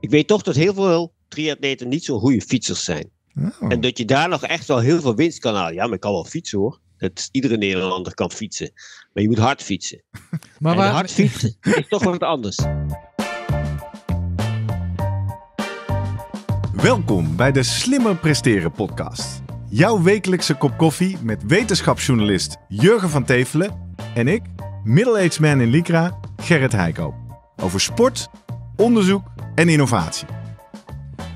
Ik weet toch dat heel veel triatleten niet zo'n goede fietsers zijn. Oh. En dat je daar nog echt wel heel veel winst kan halen. Ja, maar ik kan wel fietsen hoor. Dat iedere Nederlander kan fietsen. Maar je moet hard fietsen. maar hard fietsen is toch wat anders. Welkom bij de Slimmer Presteren podcast. Jouw wekelijkse kop koffie met wetenschapsjournalist Jurgen van Tevelen en ik, middle-aged man in Lycra, Gerrit Heiko. Over sport, onderzoek en innovatie.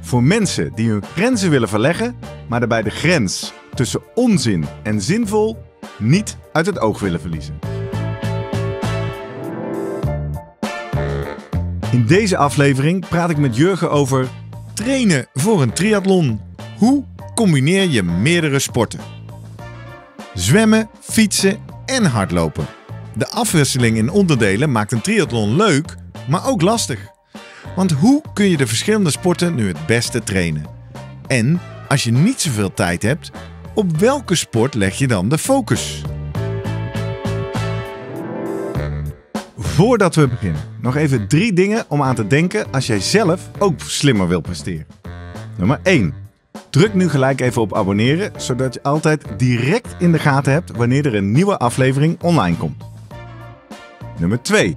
Voor mensen die hun grenzen willen verleggen, maar daarbij de grens tussen onzin en zinvol niet uit het oog willen verliezen. In deze aflevering praat ik met Jurgen over trainen voor een triathlon. Hoe combineer je meerdere sporten? Zwemmen, fietsen en hardlopen. De afwisseling in onderdelen maakt een triathlon leuk, maar ook lastig. Want hoe kun je de verschillende sporten nu het beste trainen? En als je niet zoveel tijd hebt, op welke sport leg je dan de focus? Voordat we beginnen, nog even drie dingen om aan te denken als jij zelf ook slimmer wil presteren. Nummer 1. Druk nu gelijk even op abonneren, zodat je altijd direct in de gaten hebt wanneer er een nieuwe aflevering online komt. Nummer 2.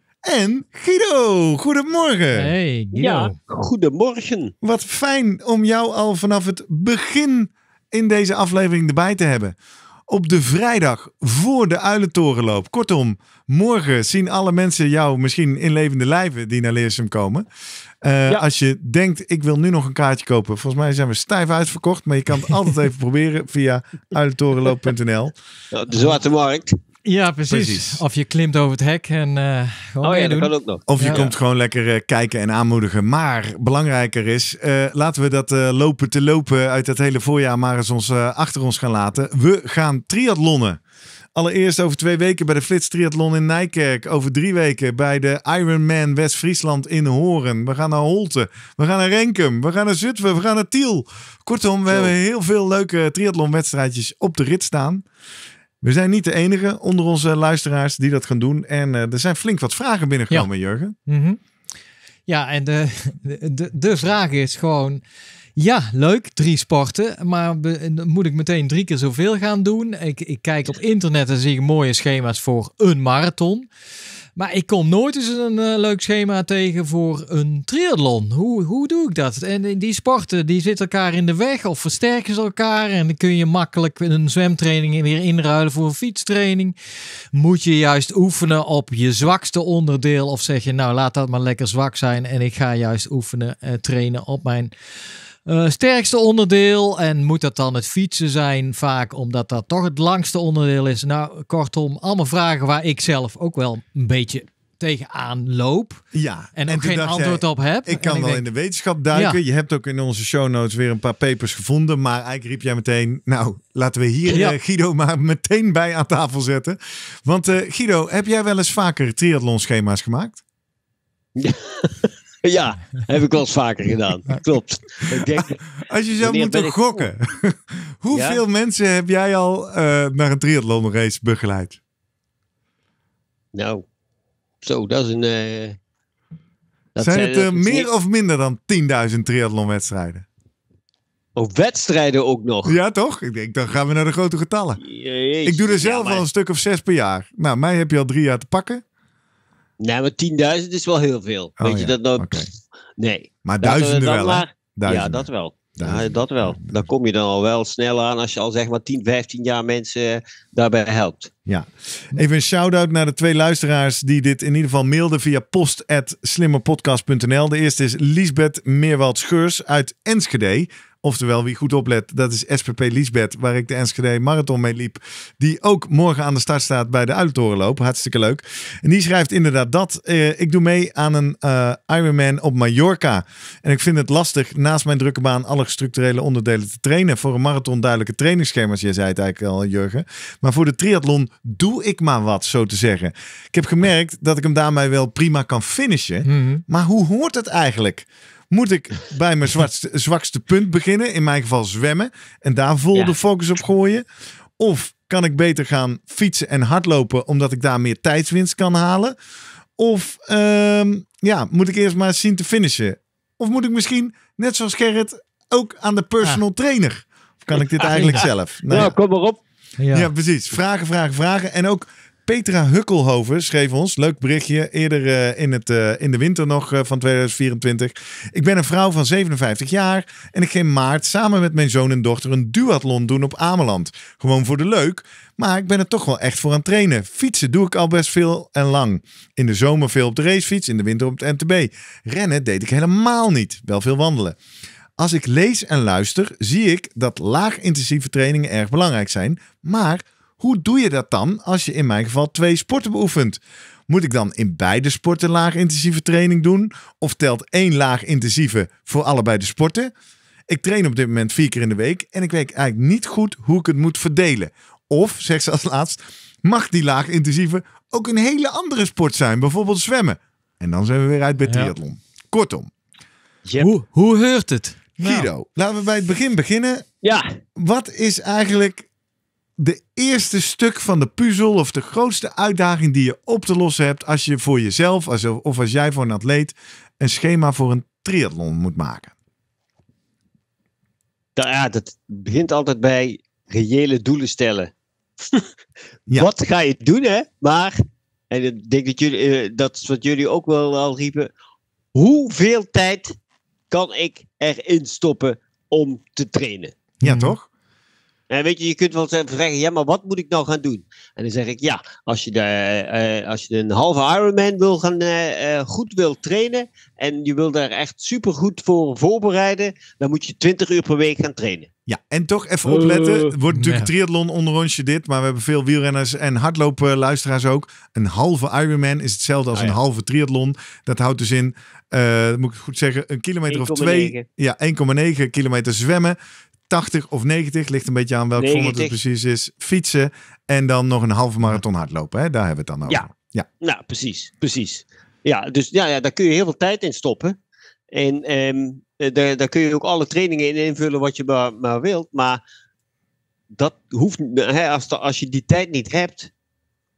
en Guido. Goedemorgen. Hey, Guido. Ja, goedemorgen. Wat fijn om jou al vanaf het begin in deze aflevering erbij te hebben. Op de vrijdag voor de Uilentorenloop. Kortom, morgen zien alle mensen jou misschien in levende lijven die naar Leersum komen. Eh, als je denkt, ik wil nu nog een kaartje kopen. Volgens mij zijn we stijf uitverkocht. Maar je kan het altijd even proberen via uilentorenloop.nl. de Zwarte Markt. Ja, precies. Of je klimt over het hek en eh, gewoon oh, ja, dat kan ook Of je komt gewoon lekker eh, kijken en aanmoedigen. Maar belangrijker is, eh, laten we dat lopen te lopen uit het hele voorjaar maar eens ons, achter ons gaan laten. We gaan triatlonnen. Allereerst over twee weken bij de Flits Triathlon in Nijkerk. Over drie weken bij de Ironman West-Friesland in Horen. We gaan naar Holte. We gaan naar Renkum. We gaan naar Zutphen. We gaan naar Tiel. Kortom, we hebben heel veel leuke triathlonwedstrijdjes op de rit staan. We zijn niet de enige onder onze luisteraars die dat gaan doen. En eh, er zijn flink wat vragen binnengekomen, ja. Jurgen. Mhm. Ja, en de, de, de vraag is gewoon. Ja, leuk, drie sporten. Maar moet ik meteen drie keer zoveel gaan doen? Ik, ik kijk op internet en zie ik mooie schema's voor een marathon. Maar ik kom nooit eens een eh, leuk schema tegen voor een triathlon. Hoe, hoe doe ik dat? En, die sporten, die zitten elkaar in de weg of versterken ze elkaar. En dan kun je makkelijk een zwemtraining weer inruilen voor een fietstraining. Moet je juist oefenen op je zwakste onderdeel? Of zeg je, nou laat dat maar lekker zwak zijn en ik ga juist oefenen, en eh, trainen op mijn eh, sterkste onderdeel. En moet dat dan het fietsen zijn? Vaak omdat dat toch het langste onderdeel is. Nou, kortom, allemaal vragen waar ik zelf ook wel een beetje tegenaan loop. Ja. En ook geen antwoord op heb. Ik kan wel in de wetenschap duiken. Je hebt ook in onze show notes weer een paar papers gevonden. Maar eigenlijk riep jij meteen, nou, laten we hier eh, Guido maar meteen bij aan tafel zetten. Want eh, Guido, heb jij wel eens vaker schema's gemaakt? Ja. Ja, heb ik wel eens vaker gedaan. Klopt. Ik denk, Als je zou moeten gokken, hoeveel mensen heb jij al eh, naar een triathlonrace begeleid? Nou, zo, dat is een. Eh, dat zijn, het eh, meer of minder dan 10.000 triathlonwedstrijden? Op oh, wedstrijden ook nog. Ja, toch? Ik denk, dan gaan we naar de grote getallen. ik doe er zelf al een stuk of zes per jaar. Nou, mij heb je al drie jaar te pakken. Nee, maar 10.000 is wel heel veel. Oh, Weet je dat nou? Nee. Maar duizenden wel, Ja, dat wel. Ja, dat wel. Dan kom je dan al wel snel aan als je al zeg maar 10, 15 jaar mensen eh, daarbij helpt. Ja. Even een shout-out naar de twee luisteraars die dit in ieder geval mailden via post.slimmerpodcast.nl. De eerste is Liesbeth Meerwald-Scheurs uit Enschede. Oftewel, wie goed oplet, dat is SPP Liesbeth, waar ik de Enschede Marathon mee liep. Die ook morgen aan de start staat bij de Uiltorenloop. Hartstikke leuk. En die schrijft inderdaad dat. Eh, ik doe mee aan een eh, Ironman op Mallorca. En ik vind het lastig naast mijn drukke baan alle structurele onderdelen te trainen. Voor een marathon duidelijke trainingsschema's. Jij zei het eigenlijk al, Jurgen. Maar voor de triathlon doe ik maar wat, zo te zeggen. Ik heb gemerkt dat ik hem daarmee wel prima kan finishen. Mhm. Maar hoe hoort het eigenlijk? moet ik bij mijn zwakste, zwakste punt beginnen. In mijn geval zwemmen. En daar vol de focus op gooien. Of kan ik beter gaan fietsen en hardlopen omdat ik daar meer tijdswinst kan halen? Of ehm, ja, moet ik eerst maar zien te finishen? Of moet ik misschien, net zoals Gerrit, ook aan de personal trainer? Of kan ik dit eigenlijk zelf? Nou, kom maar op. Ja. precies. Vragen, vragen, vragen. En ook Petra Hukkelhoven schreef ons, leuk berichtje, eerder eh, in, het, eh, in de winter nog eh, van 2024. Ik ben een vrouw van 57 jaar en ik ging maart samen met mijn zoon en dochter een duathlon doen op Ameland. Gewoon voor de leuk, maar ik ben er toch wel echt voor aan het trainen. Fietsen doe ik al best veel en lang. In de zomer veel op de racefiets, in de winter op het MTB. Rennen deed ik helemaal niet, wel veel wandelen. Als ik lees en luister, zie ik dat laag intensieve trainingen erg belangrijk zijn, maar hoe doe je dat dan als je in mijn geval twee sporten beoefent? Moet ik dan in beide sporten laag intensieve training doen? Of telt één laag intensieve voor allebei de sporten? Ik train op dit moment vier keer in de week en ik weet eigenlijk niet goed hoe ik het moet verdelen. Of, zegt ze als laatst, mag die laag intensieve ook een hele andere sport zijn, bijvoorbeeld zwemmen? En dan zijn we weer uit bij triathlon. Kortom. Hoe, hoe heurt het? Guido, nou. laten we bij het begin beginnen. Ja. Wat is eigenlijk de eerste stuk van de puzzel of de grootste uitdaging die je op te lossen hebt als je voor jezelf als, of als jij voor een atleet een schema voor een triathlon moet maken? Nou ja, dat begint altijd bij reële doelen stellen. ja. Wat ga je doen, hè? Maar, en ik denk dat jullie, eh, dat is wat jullie ook wel al riepen. Hoeveel tijd kan ik erin stoppen om te trainen? Ja, toch? En weet je, je kunt wel zeggen, ja, maar wat moet ik nou gaan doen? En dan zeg ik, ja, als je, de, eh, eh, als je een halve Ironman wil gaan, eh, goed wil trainen en je wil daar echt supergoed voor voorbereiden, dan moet je 20 uur per week gaan trainen. Ja, en toch even opletten. Eh, wordt natuurlijk een triathlon je dit, maar we hebben veel wielrenners en hardloopluisteraars ook. Een halve Ironman is hetzelfde als ah, een halve triathlon. Dat houdt dus in, eh, moet ik goed zeggen, een kilometer of 9. twee. Ja, 1,9 kilometer zwemmen. 80 of 90, ligt een beetje aan welk format het precies is. Fietsen en dan nog een halve marathon hardlopen. Daar hebben we het dan over. Ja, ja. nou precies, precies. Ja, dus ja, ja, daar kun je heel veel tijd in stoppen. En ehm, eh, daar, daar, kun je ook alle trainingen in invullen wat je maar, wilt. Maar dat hoeft, als, als je die tijd niet hebt,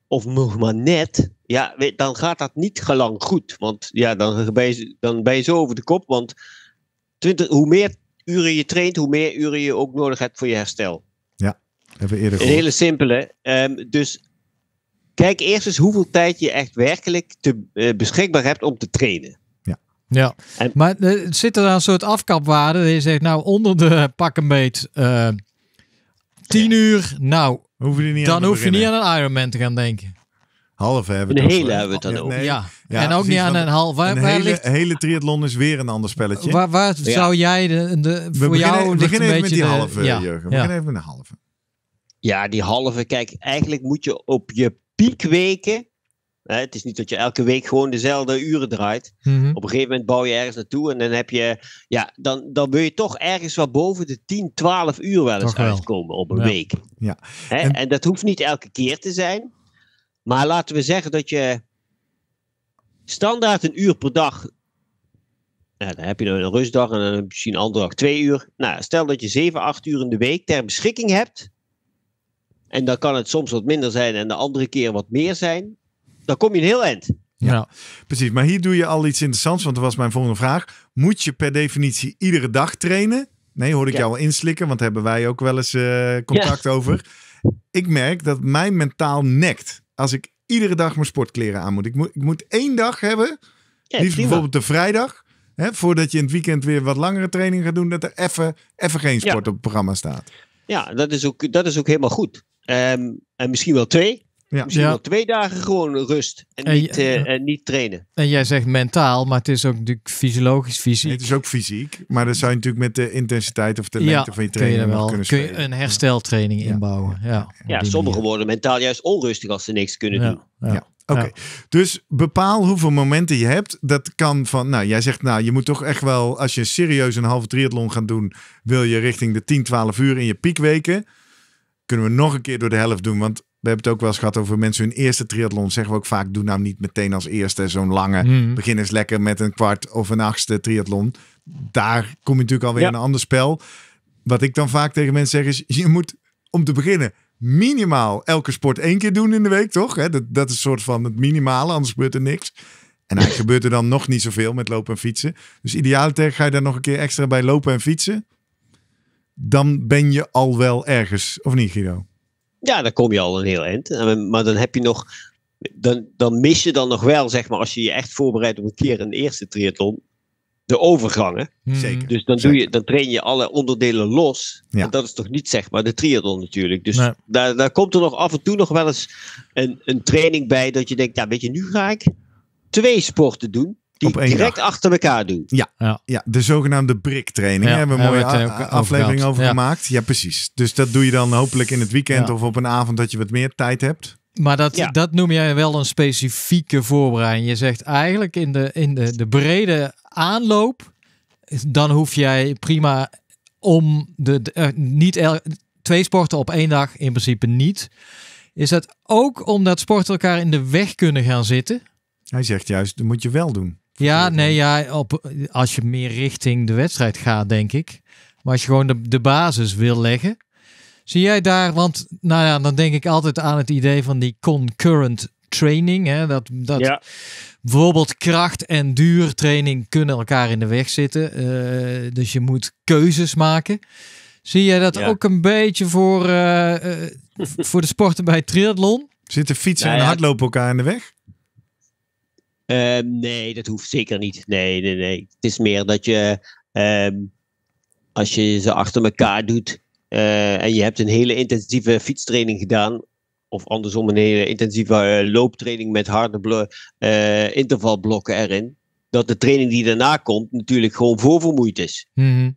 of nog maar net, ja, dan gaat dat niet gelang goed. Want ja, dan ben, je, dan ben je zo over de kop. Want hoe meer uren je traint, hoe meer uren je ook nodig hebt voor je herstel. Ja, even eerder gehoord. Een hele simpele. Ehm, dus kijk eerst eens hoeveel tijd je echt werkelijk te, eh, beschikbaar hebt om te trainen. Ja, maar zit er dan een soort afkapwaarde? Je zegt nou onder de pak een beet eh, tien uur, nou, hoef je niet dan hoef je niet aan een Ironman te gaan denken. Halve hebben we Een hele hebben we het dan over. Ja. en ook niet aan een half. een hele, ligt... triathlon is weer een ander spelletje. Waar, zou jij de, voor jou we beginnen even met die halve, ja. Jurgen. We beginnen even met de halve. Ja, die halve. Kijk, eigenlijk moet je op je piekweken het is niet dat je elke week gewoon dezelfde uren draait. Mhm. Op een gegeven moment bouw je ergens naartoe en dan heb je, ja, dan, dan wil je toch ergens wat boven de 10, 12 uur wel eens uitkomen op een week. Ja. En, en dat hoeft niet elke keer te zijn. Maar laten we zeggen dat je standaard een uur per dag ja, dan heb je een rustdag en dan misschien een andere dag twee uur. Nou, stel dat je zeven, acht uur in de week ter beschikking hebt. En dan kan het soms wat minder zijn en de andere keer wat meer zijn dan kom je een heel eind. Ja. precies. Maar hier doe je al iets interessants, want dat was mijn volgende vraag. Moet je per definitie iedere dag trainen? Nee, hoorde ik jou al inslikken, want daar hebben wij ook wel eens eh, contact over. Ik merk dat mijn mentaal nekt als ik iedere dag mijn sportkleren aan moet. Ik moet, ik moet één dag hebben, liefst bijvoorbeeld de vrijdag, hè, voordat je in het weekend weer wat langere training gaat doen, dat er even geen sport op het programma staat. Ja, dat is ook, dat is ook helemaal goed. Ehm, en misschien wel twee. Ja. Dus Misschien twee dagen gewoon rust en, niet, eh, niet trainen. En jij zegt mentaal, maar het is ook natuurlijk fysiologisch fysiek. het is ook fysiek, maar dat zou je natuurlijk met de intensiteit of de lengte van je training wel, kunnen spelen. Kun je een hersteltraining inbouwen. Ja, ja. sommigen worden mentaal juist onrustig als ze niks kunnen doen. ja. Oké, dus bepaal hoeveel momenten je hebt. Dat kan van, nou, jij zegt, nou, je moet toch echt wel, als je serieus een halve triathlon gaat doen, wil je richting de 10, 12 uur in je piekweken. Kunnen we nog een keer door de helft doen, want we hebben het ook wel eens gehad over mensen hun eerste triathlon. Zeggen we ook vaak, doe nou niet meteen als eerste zo'n lange. Mm. Begin eens lekker met een kwart of een achtste triathlon. Daar kom je natuurlijk alweer in een ander spel. Wat ik dan vaak tegen mensen zeg is, je moet om te beginnen minimaal elke sport één keer doen in de week, toch? Hè? Dat, dat is een soort van het minimale, anders gebeurt er niks. En eigenlijk gebeurt er dan nog niet zoveel met lopen en fietsen. Dus ideaal ga je daar nog een keer extra bij lopen en fietsen. Dan ben je al wel ergens, of niet Guido? Ja, dan kom je al een heel eind. Maar dan heb je nog. Dan, dan mis je dan nog wel, zeg maar, als je je echt voorbereidt op een keer een eerste triathlon, de overgangen. Hmm. Zeker. Dus dan, doe je, dan train je alle onderdelen los. Ja. En dat is toch niet zeg maar de triathlon natuurlijk. Dus daar, daar komt er nog af en toe nog wel eens een, een training bij dat je denkt, ja weet je, nu ga ik twee sporten doen die direct achter elkaar doen. Ja, ja. ja de zogenaamde BRIC-training. hebben we een mooie eh, aflevering over, gemaakt. Ja. precies. Dus dat doe je dan hopelijk in het weekend of op een avond dat je wat meer tijd hebt. Maar dat, ja. dat noem jij wel een specifieke voorbereiding. Je zegt eigenlijk in de, in de, de brede aanloop, dan hoef jij prima om de, eh, niet twee sporten op één dag in principe niet. Is dat ook omdat sporten elkaar in de weg kunnen gaan zitten? Hij zegt juist, dat moet je wel doen. Ja, nee, ja, op, als je meer richting de wedstrijd gaat, denk ik. Maar als je gewoon de, de basis wil leggen. Zie jij daar, want nou ja, dan denk ik altijd aan het idee van die concurrent training. Hè? Dat, dat bijvoorbeeld kracht en duurtraining kunnen elkaar in de weg zitten. Eh, dus je moet keuzes maken. Zie jij dat ook een beetje voor, eh, eh, voor de sporten bij triathlon? Zitten fietsen nou en hardlopen elkaar in de weg? Ehm, nee, dat hoeft zeker niet. Nee, nee, nee. Het is meer dat je, ehm, als je ze achter elkaar doet eh, en je hebt een hele intensieve fietstraining gedaan, of andersom een hele intensieve eh, looptraining met harde eh, intervalblokken erin, dat de training die daarna komt natuurlijk gewoon voorvermoeid is. Mhm.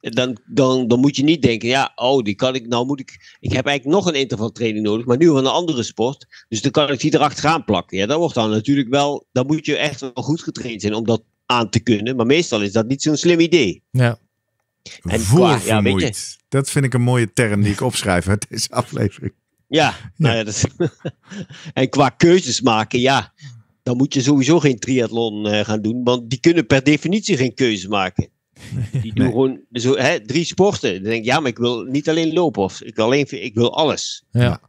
Dan, dan, dan moet je niet denken, ja, oh, die kan ik, nou moet ik, ik heb eigenlijk nog een intervaltraining nodig, maar nu van een andere sport, dus dan kan ik die erachteraan plakken. Ja, dat wordt dan natuurlijk wel, dan moet je echt wel goed getraind zijn om dat aan te kunnen, maar meestal is dat niet zo'n slim idee. Ja. En qua, ja, dat vind ik een mooie term die ik opschrijf uit deze aflevering. Ja, nou ja, dat, en qua keuzes maken, ja, dan moet je sowieso geen triathlon eh, gaan doen, want die kunnen per definitie geen keuzes maken. Die doen gewoon zo, hè, drie sporten. Dan denk ik, ja, maar ik wil niet alleen lopen of ik wil, alleen, ik wil alles. Ja.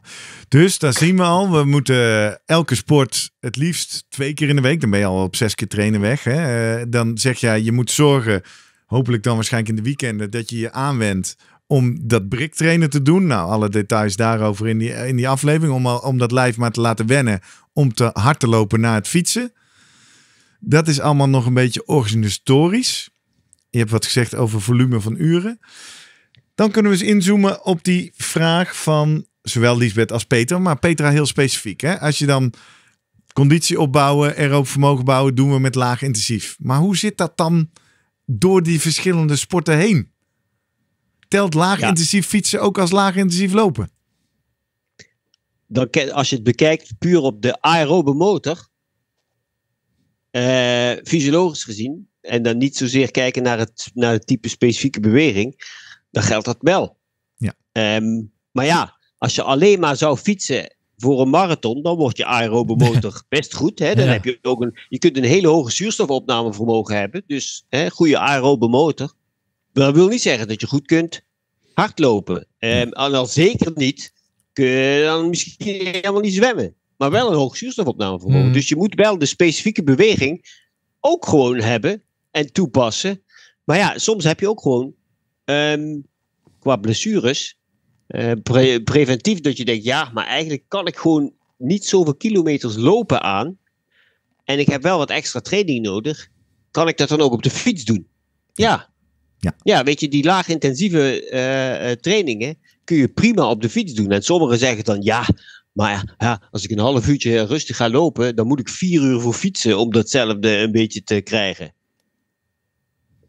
Dus daar zien we al. We moeten elke sport het liefst twee keer in de week. Dan ben je al op zes keer trainen weg. Hè. Eh, dan zeg jij, je moet zorgen, hopelijk dan waarschijnlijk in de weekenden, dat je je aanwendt om dat trainen te doen. Nou, alle details daarover in die, in die aflevering. Om, om dat lijf maar te laten wennen. Om te hard te lopen na het fietsen. Dat is allemaal nog een beetje organisatorisch je hebt wat gezegd over volume van uren. Dan kunnen we eens inzoomen op die vraag van zowel Liesbeth als Peter, maar Petra heel specifiek. Hè? Als je dan conditie opbouwen, vermogen bouwen, doen we met laag intensief. Maar hoe zit dat dan door die verschillende sporten heen? Telt laag intensief fietsen ook als laag intensief lopen? als je het bekijkt puur op de aerobe motor, eh, fysiologisch gezien, en dan niet zozeer kijken naar het, naar het type specifieke beweging, dan geldt dat wel. Ja. Ehm, maar ja, als je alleen maar zou fietsen voor een marathon, dan wordt je aerobe motor best goed. Hè? Dan heb je ook een, je kunt een hele hoge zuurstofopnamevermogen hebben. Dus hè, goede aerobe motor. dat wil niet zeggen dat je goed kunt hardlopen. Um, en al zeker niet kun je dan misschien helemaal niet zwemmen. Maar wel een hoog zuurstofopnamevermogen. Mm. Dus je moet wel de specifieke beweging ook gewoon hebben en toepassen. Maar ja, soms heb je ook gewoon ehm, qua blessures eh, preventief dat je denkt, ja, maar eigenlijk kan ik gewoon niet zoveel kilometers lopen aan. En ik heb wel wat extra training nodig. Kan ik dat dan ook op de fiets doen? Ja. Ja, ja weet je, die laag intensieve eh, eh, trainingen kun je prima op de fiets doen. En sommigen zeggen dan, ja, maar ja, als ik een half uurtje rustig ga lopen, dan moet ik vier uur voor fietsen om datzelfde een beetje te krijgen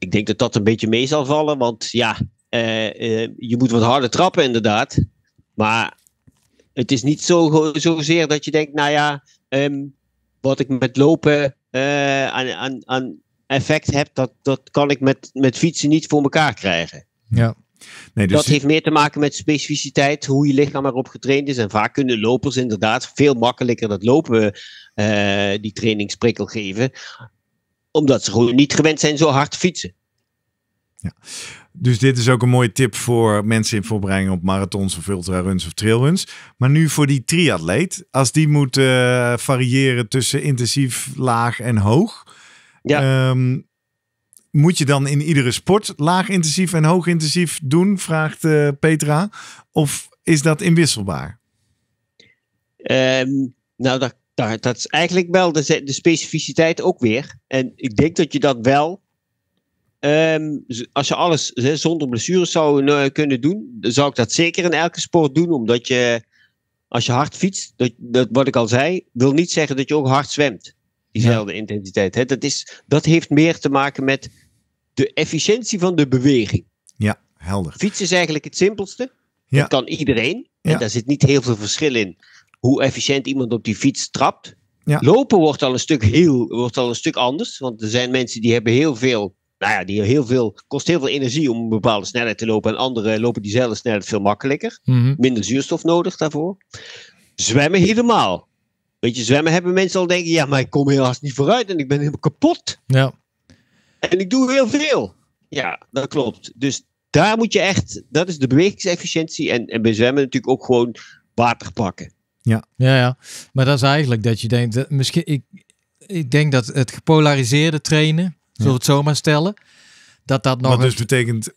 ik denk dat dat een beetje mee zal vallen. Want ja, eh, eh, je moet wat harder trappen, inderdaad. Maar het is niet zo, zozeer dat je denkt, nou ja, ehm, wat ik met lopen eh, aan, aan, aan effect heb, dat, dat kan ik met, met fietsen niet voor elkaar krijgen. Ja. Nee, dus dat heeft meer te maken met specificiteit, hoe je lichaam erop getraind is. En vaak kunnen lopers inderdaad veel makkelijker dat lopen die trainingsprikkel geven omdat ze gewoon niet gewend zijn zo hard te fietsen. Ja. Dus dit is ook een mooie tip voor mensen in voorbereiding op marathons of ultraruns of trailruns. Maar nu voor die triatleet, als die moet eh, variëren tussen intensief, laag en hoog. Ja. Ehm, moet je dan in iedere sport laag intensief en hoog intensief doen, vraagt uh, Petra. Of is dat inwisselbaar? Ehm, nou, dat dat, is eigenlijk wel de, de, specificiteit ook weer. En ik denk dat je dat wel, ehm, als je alles zonder blessures zou eh, kunnen doen, zou ik dat zeker in elke sport doen, omdat je, als je hard fietst, dat, dat, wat ik al zei, wil niet zeggen dat je ook hard zwemt. Diezelfde intensiteit. dat, is, dat heeft meer te maken met de efficiëntie van de beweging. Ja, helder. Fietsen is eigenlijk het simpelste. Ja. Dat kan iedereen. En daar zit niet heel veel verschil in hoe efficiënt iemand op die fiets trapt. Ja. Lopen wordt al, een stuk heel, wordt al een stuk anders. Want er zijn mensen die hebben heel veel. Nou ja, die heel veel, kost heel veel energie om een bepaalde snelheid te lopen. En anderen lopen diezelfde snelheid veel makkelijker. Mhm. Minder zuurstof nodig daarvoor. Zwemmen helemaal. Weet je, zwemmen hebben mensen al denken: ja, maar ik kom helaas niet vooruit en ik ben helemaal kapot. Ja. En ik doe heel veel. Ja, dat klopt. Dus daar moet je echt, dat is de bewegingsefficiëntie. En, en bij zwemmen natuurlijk ook gewoon water pakken. Ja. ja, ja. Maar dat is eigenlijk dat je denkt, dat misschien, ik, ik denk dat het gepolariseerde trainen, ja. zullen we het zo maar stellen, dat dat nog. Wat dus betekent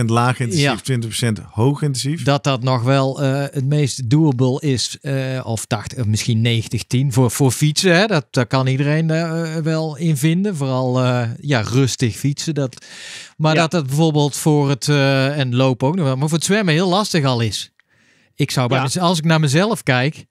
80% laag intensief, 20% hoog intensief. Dat dat nog wel eh, het meest doable is, eh, of 80, misschien 90-10 voor, voor fietsen. Hè, dat, dat kan iedereen eh, wel in vinden. Vooral ja, rustig fietsen. Dat, maar dat dat bijvoorbeeld voor het en lopen ook nog wel, maar voor het zwemmen heel lastig al is. Ik zou maar als ik naar mezelf kijk,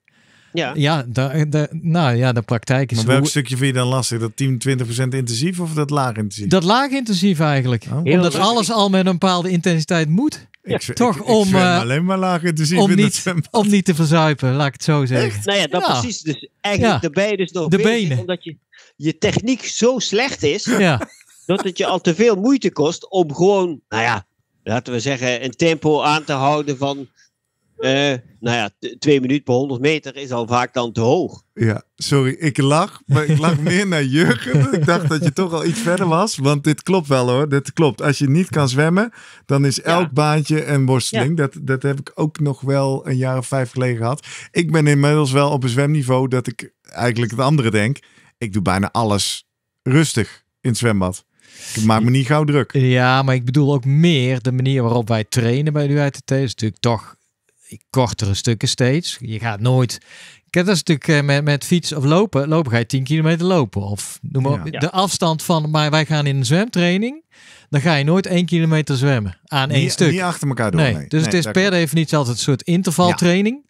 ja, ja de, de, nou ja, de praktijk is. Maar welk stukje vind je dan lastig? Dat 10, 20% intensief of dat laag intensief? Dat laag intensief eigenlijk. Oh. Omdat alles al met een bepaalde intensiteit moet. Toch om. Eh, alleen maar laag intensief. Om niet, om niet te verzuipen, laat ik het zo zeggen. Nou ja, dat precies. Dus eigenlijk ja. daarbij dus nog. De benen. Omdat je, je techniek zo slecht is. dat het je al te veel moeite kost om gewoon, nou ja, laten we zeggen, een tempo aan te houden van eh, nou ja, twee minuten per 100 meter is al vaak dan te hoog. Ja, sorry, ik lach, maar ik lach meer naar Jurgen. Ik dacht dat je toch al iets verder was, want dit klopt wel hoor. Dit klopt. Als je niet kan zwemmen, dan is elk baantje een worsteling. Dat, dat heb ik ook nog wel een jaar of vijf geleden gehad. Ik ben inmiddels wel op een zwemniveau dat ik eigenlijk het andere denk. Ik doe bijna alles rustig in het zwembad. Ik maak me niet gauw druk. Ja, maar ik bedoel ook meer de manier waarop wij trainen bij de UITT. Is natuurlijk toch kortere stukken steeds. Je gaat nooit. Kijk, dat is natuurlijk eh, met, met fiets of lopen. Lopen ga je 10 kilometer lopen. Of noem maar de afstand van. Maar wij gaan in een zwemtraining. Dan ga je nooit 1 kilometer zwemmen aan één stuk. Niet achter elkaar door. Nee. Dus het is per definitie altijd een soort intervaltraining.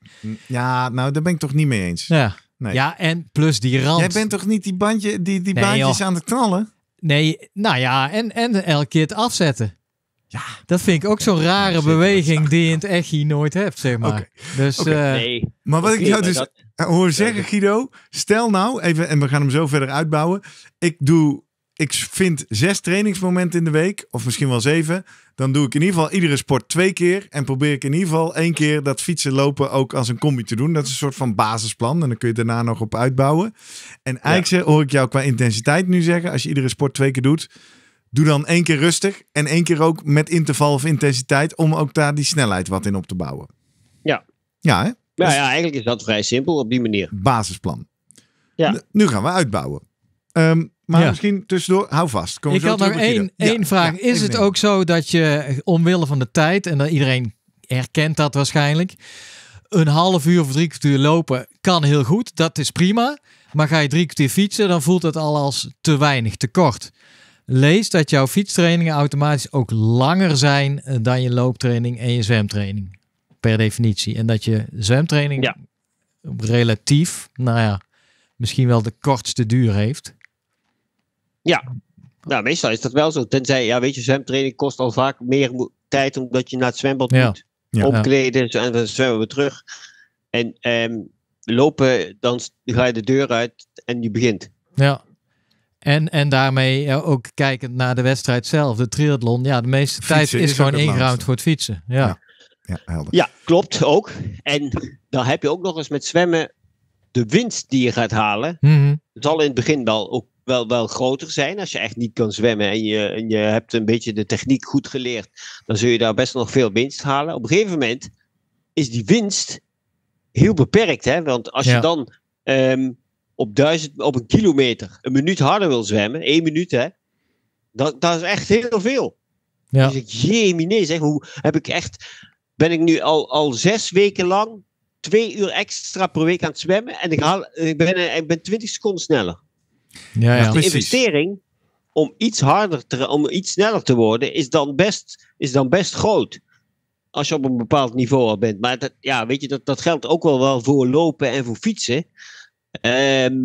Ja. nou daar ben ik toch niet mee eens. Ja. Nee. Ja, en plus die rand. Jij bent toch niet die, bandje, die, die baantjes aan het knallen? Nee, nou ja, en, en elke keer het afzetten. Ja, dat vind ik ook zo'n rare beweging die je in het echt hier nooit hebt, zeg maar. Dus, eh, Maar wat ik jou dus eh, hoor zeggen, Guido, stel nou even, en we gaan hem zo verder uitbouwen. Ik doe, ik vind zes trainingsmomenten in de week, of misschien wel zeven. Dan doe ik in ieder geval iedere sport twee keer. En probeer ik in ieder geval één keer dat fietsen lopen ook als een combi te doen. Dat is een soort van basisplan. En dan kun je daarna nog op uitbouwen. En eigenlijk hoor ik jou qua intensiteit nu zeggen, als je iedere sport twee keer doet Doe dan één keer rustig en één keer ook met interval of intensiteit om ook daar die snelheid wat in op te bouwen. Ja. Ja, hè? Ja, dus ja, eigenlijk is dat vrij simpel op die manier. Basisplan. Ja. Nu gaan we uitbouwen. Ehm, maar misschien tussendoor, hou vast. Kom ik had nog één, één vraag. is het ook zo dat je eh, omwille van de tijd, en dat iedereen herkent dat waarschijnlijk, een half uur of drie kwartier lopen kan heel goed, dat is prima. Maar ga je drie kwartier fietsen, dan voelt het al als te weinig, te kort lees dat jouw fietstrainingen automatisch ook langer zijn eh, dan je looptraining en je zwemtraining. Per definitie. En dat je zwemtraining relatief, nou ja, misschien wel de kortste duur heeft. Ja, nou meestal is dat wel zo. Tenzij, ja weet je, zwemtraining kost al vaak meer tijd omdat je naar het zwembad ja. moet. Ja, omkleden en dan zwemmen we terug. En um, lopen, dan ga je de deur uit en je begint. Ja, en, en daarmee eh, ook kijkend naar de wedstrijd zelf, de triathlon. Ja, de meeste tijd is, gewoon ingeruimd voor het fietsen. Ja. Ja. helder. ja, klopt ook. En dan heb je ook nog eens met zwemmen de winst die je gaat halen. Mhm. Het zal in het begin wel, ook wel, wel groter zijn. Als je echt niet kan zwemmen en je, en je hebt een beetje de techniek goed geleerd, dan zul je daar best nog veel winst halen. Op een gegeven moment is die winst heel beperkt. Hè? Want als je dan ehm, op, duizend, op een kilometer een minuut harder wil zwemmen, één minuut hè, dat, dat is echt heel veel. Ja. Dus ik, nee zeg, hoe heb ik echt, ben ik nu al, al zes weken lang twee uur extra per week aan het zwemmen en ik, haal, ik, ben, ik ben 20 seconden sneller. Ja, ja. Dus de investering om iets harder te, om iets sneller te worden, is dan best, is dan best groot. Als je op een bepaald niveau al bent. Maar dat, ja, weet je, dat, dat geldt ook wel, wel voor lopen en voor fietsen. Ehm,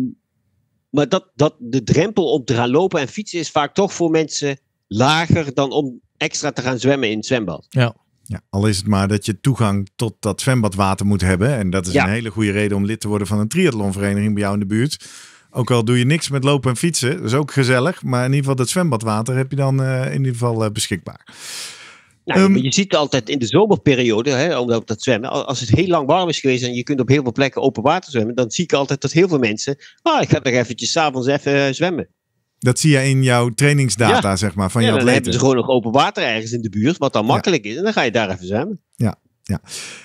maar dat, dat de drempel om te gaan lopen en fietsen is vaak toch voor mensen lager dan om extra te gaan zwemmen in het zwembad. Ja. Ja, al is het maar dat je toegang tot dat zwembadwater moet hebben. En dat is een hele goede reden om lid te worden van een triathlonvereniging bij jou in de buurt. Ook al doe je niks met lopen en fietsen, dat is ook gezellig. Maar in ieder geval dat zwembadwater heb je dan eh, in ieder geval eh, beschikbaar. Nou, ehm, je ziet altijd in de zomerperiode, hè, omdat dat zwemmen, als het heel lang warm is geweest en je kunt op heel veel plekken open water zwemmen, dan zie ik altijd dat heel veel mensen, ah, ik ga nog eventjes s'avonds even eh, zwemmen. Dat zie je in jouw trainingsdata, zeg maar, van jouw je dan hebben ze gewoon nog open water ergens in de buurt, wat dan makkelijk is, en dan ga je daar even zwemmen. Ja, ja.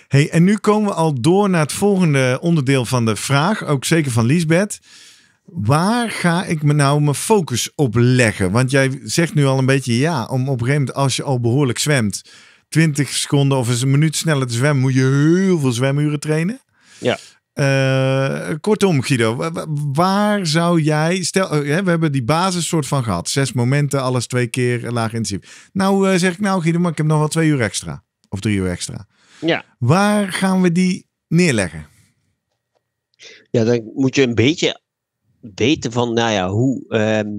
Hey, en nu komen we al door naar het volgende onderdeel van de vraag, ook zeker van Liesbeth. Waar ga ik me nou mijn focus op leggen? Want jij zegt nu al een beetje ja, om op een gegeven moment als je al behoorlijk zwemt, 20 seconden of eens een minuut sneller te zwemmen, moet je heel veel zwemuren trainen. Ja. Eh, kortom, Guido, waar zou jij. Stel, eh, we hebben die basis soort van gehad. Zes momenten, alles twee keer, laag intensief. Nou eh, zeg ik, nou Guido, maar ik heb nog wel twee uur extra. Of drie uur extra. Ja. Waar gaan we die neerleggen? Ja, dan moet je een beetje weten van, nou ja, hoe, ehm,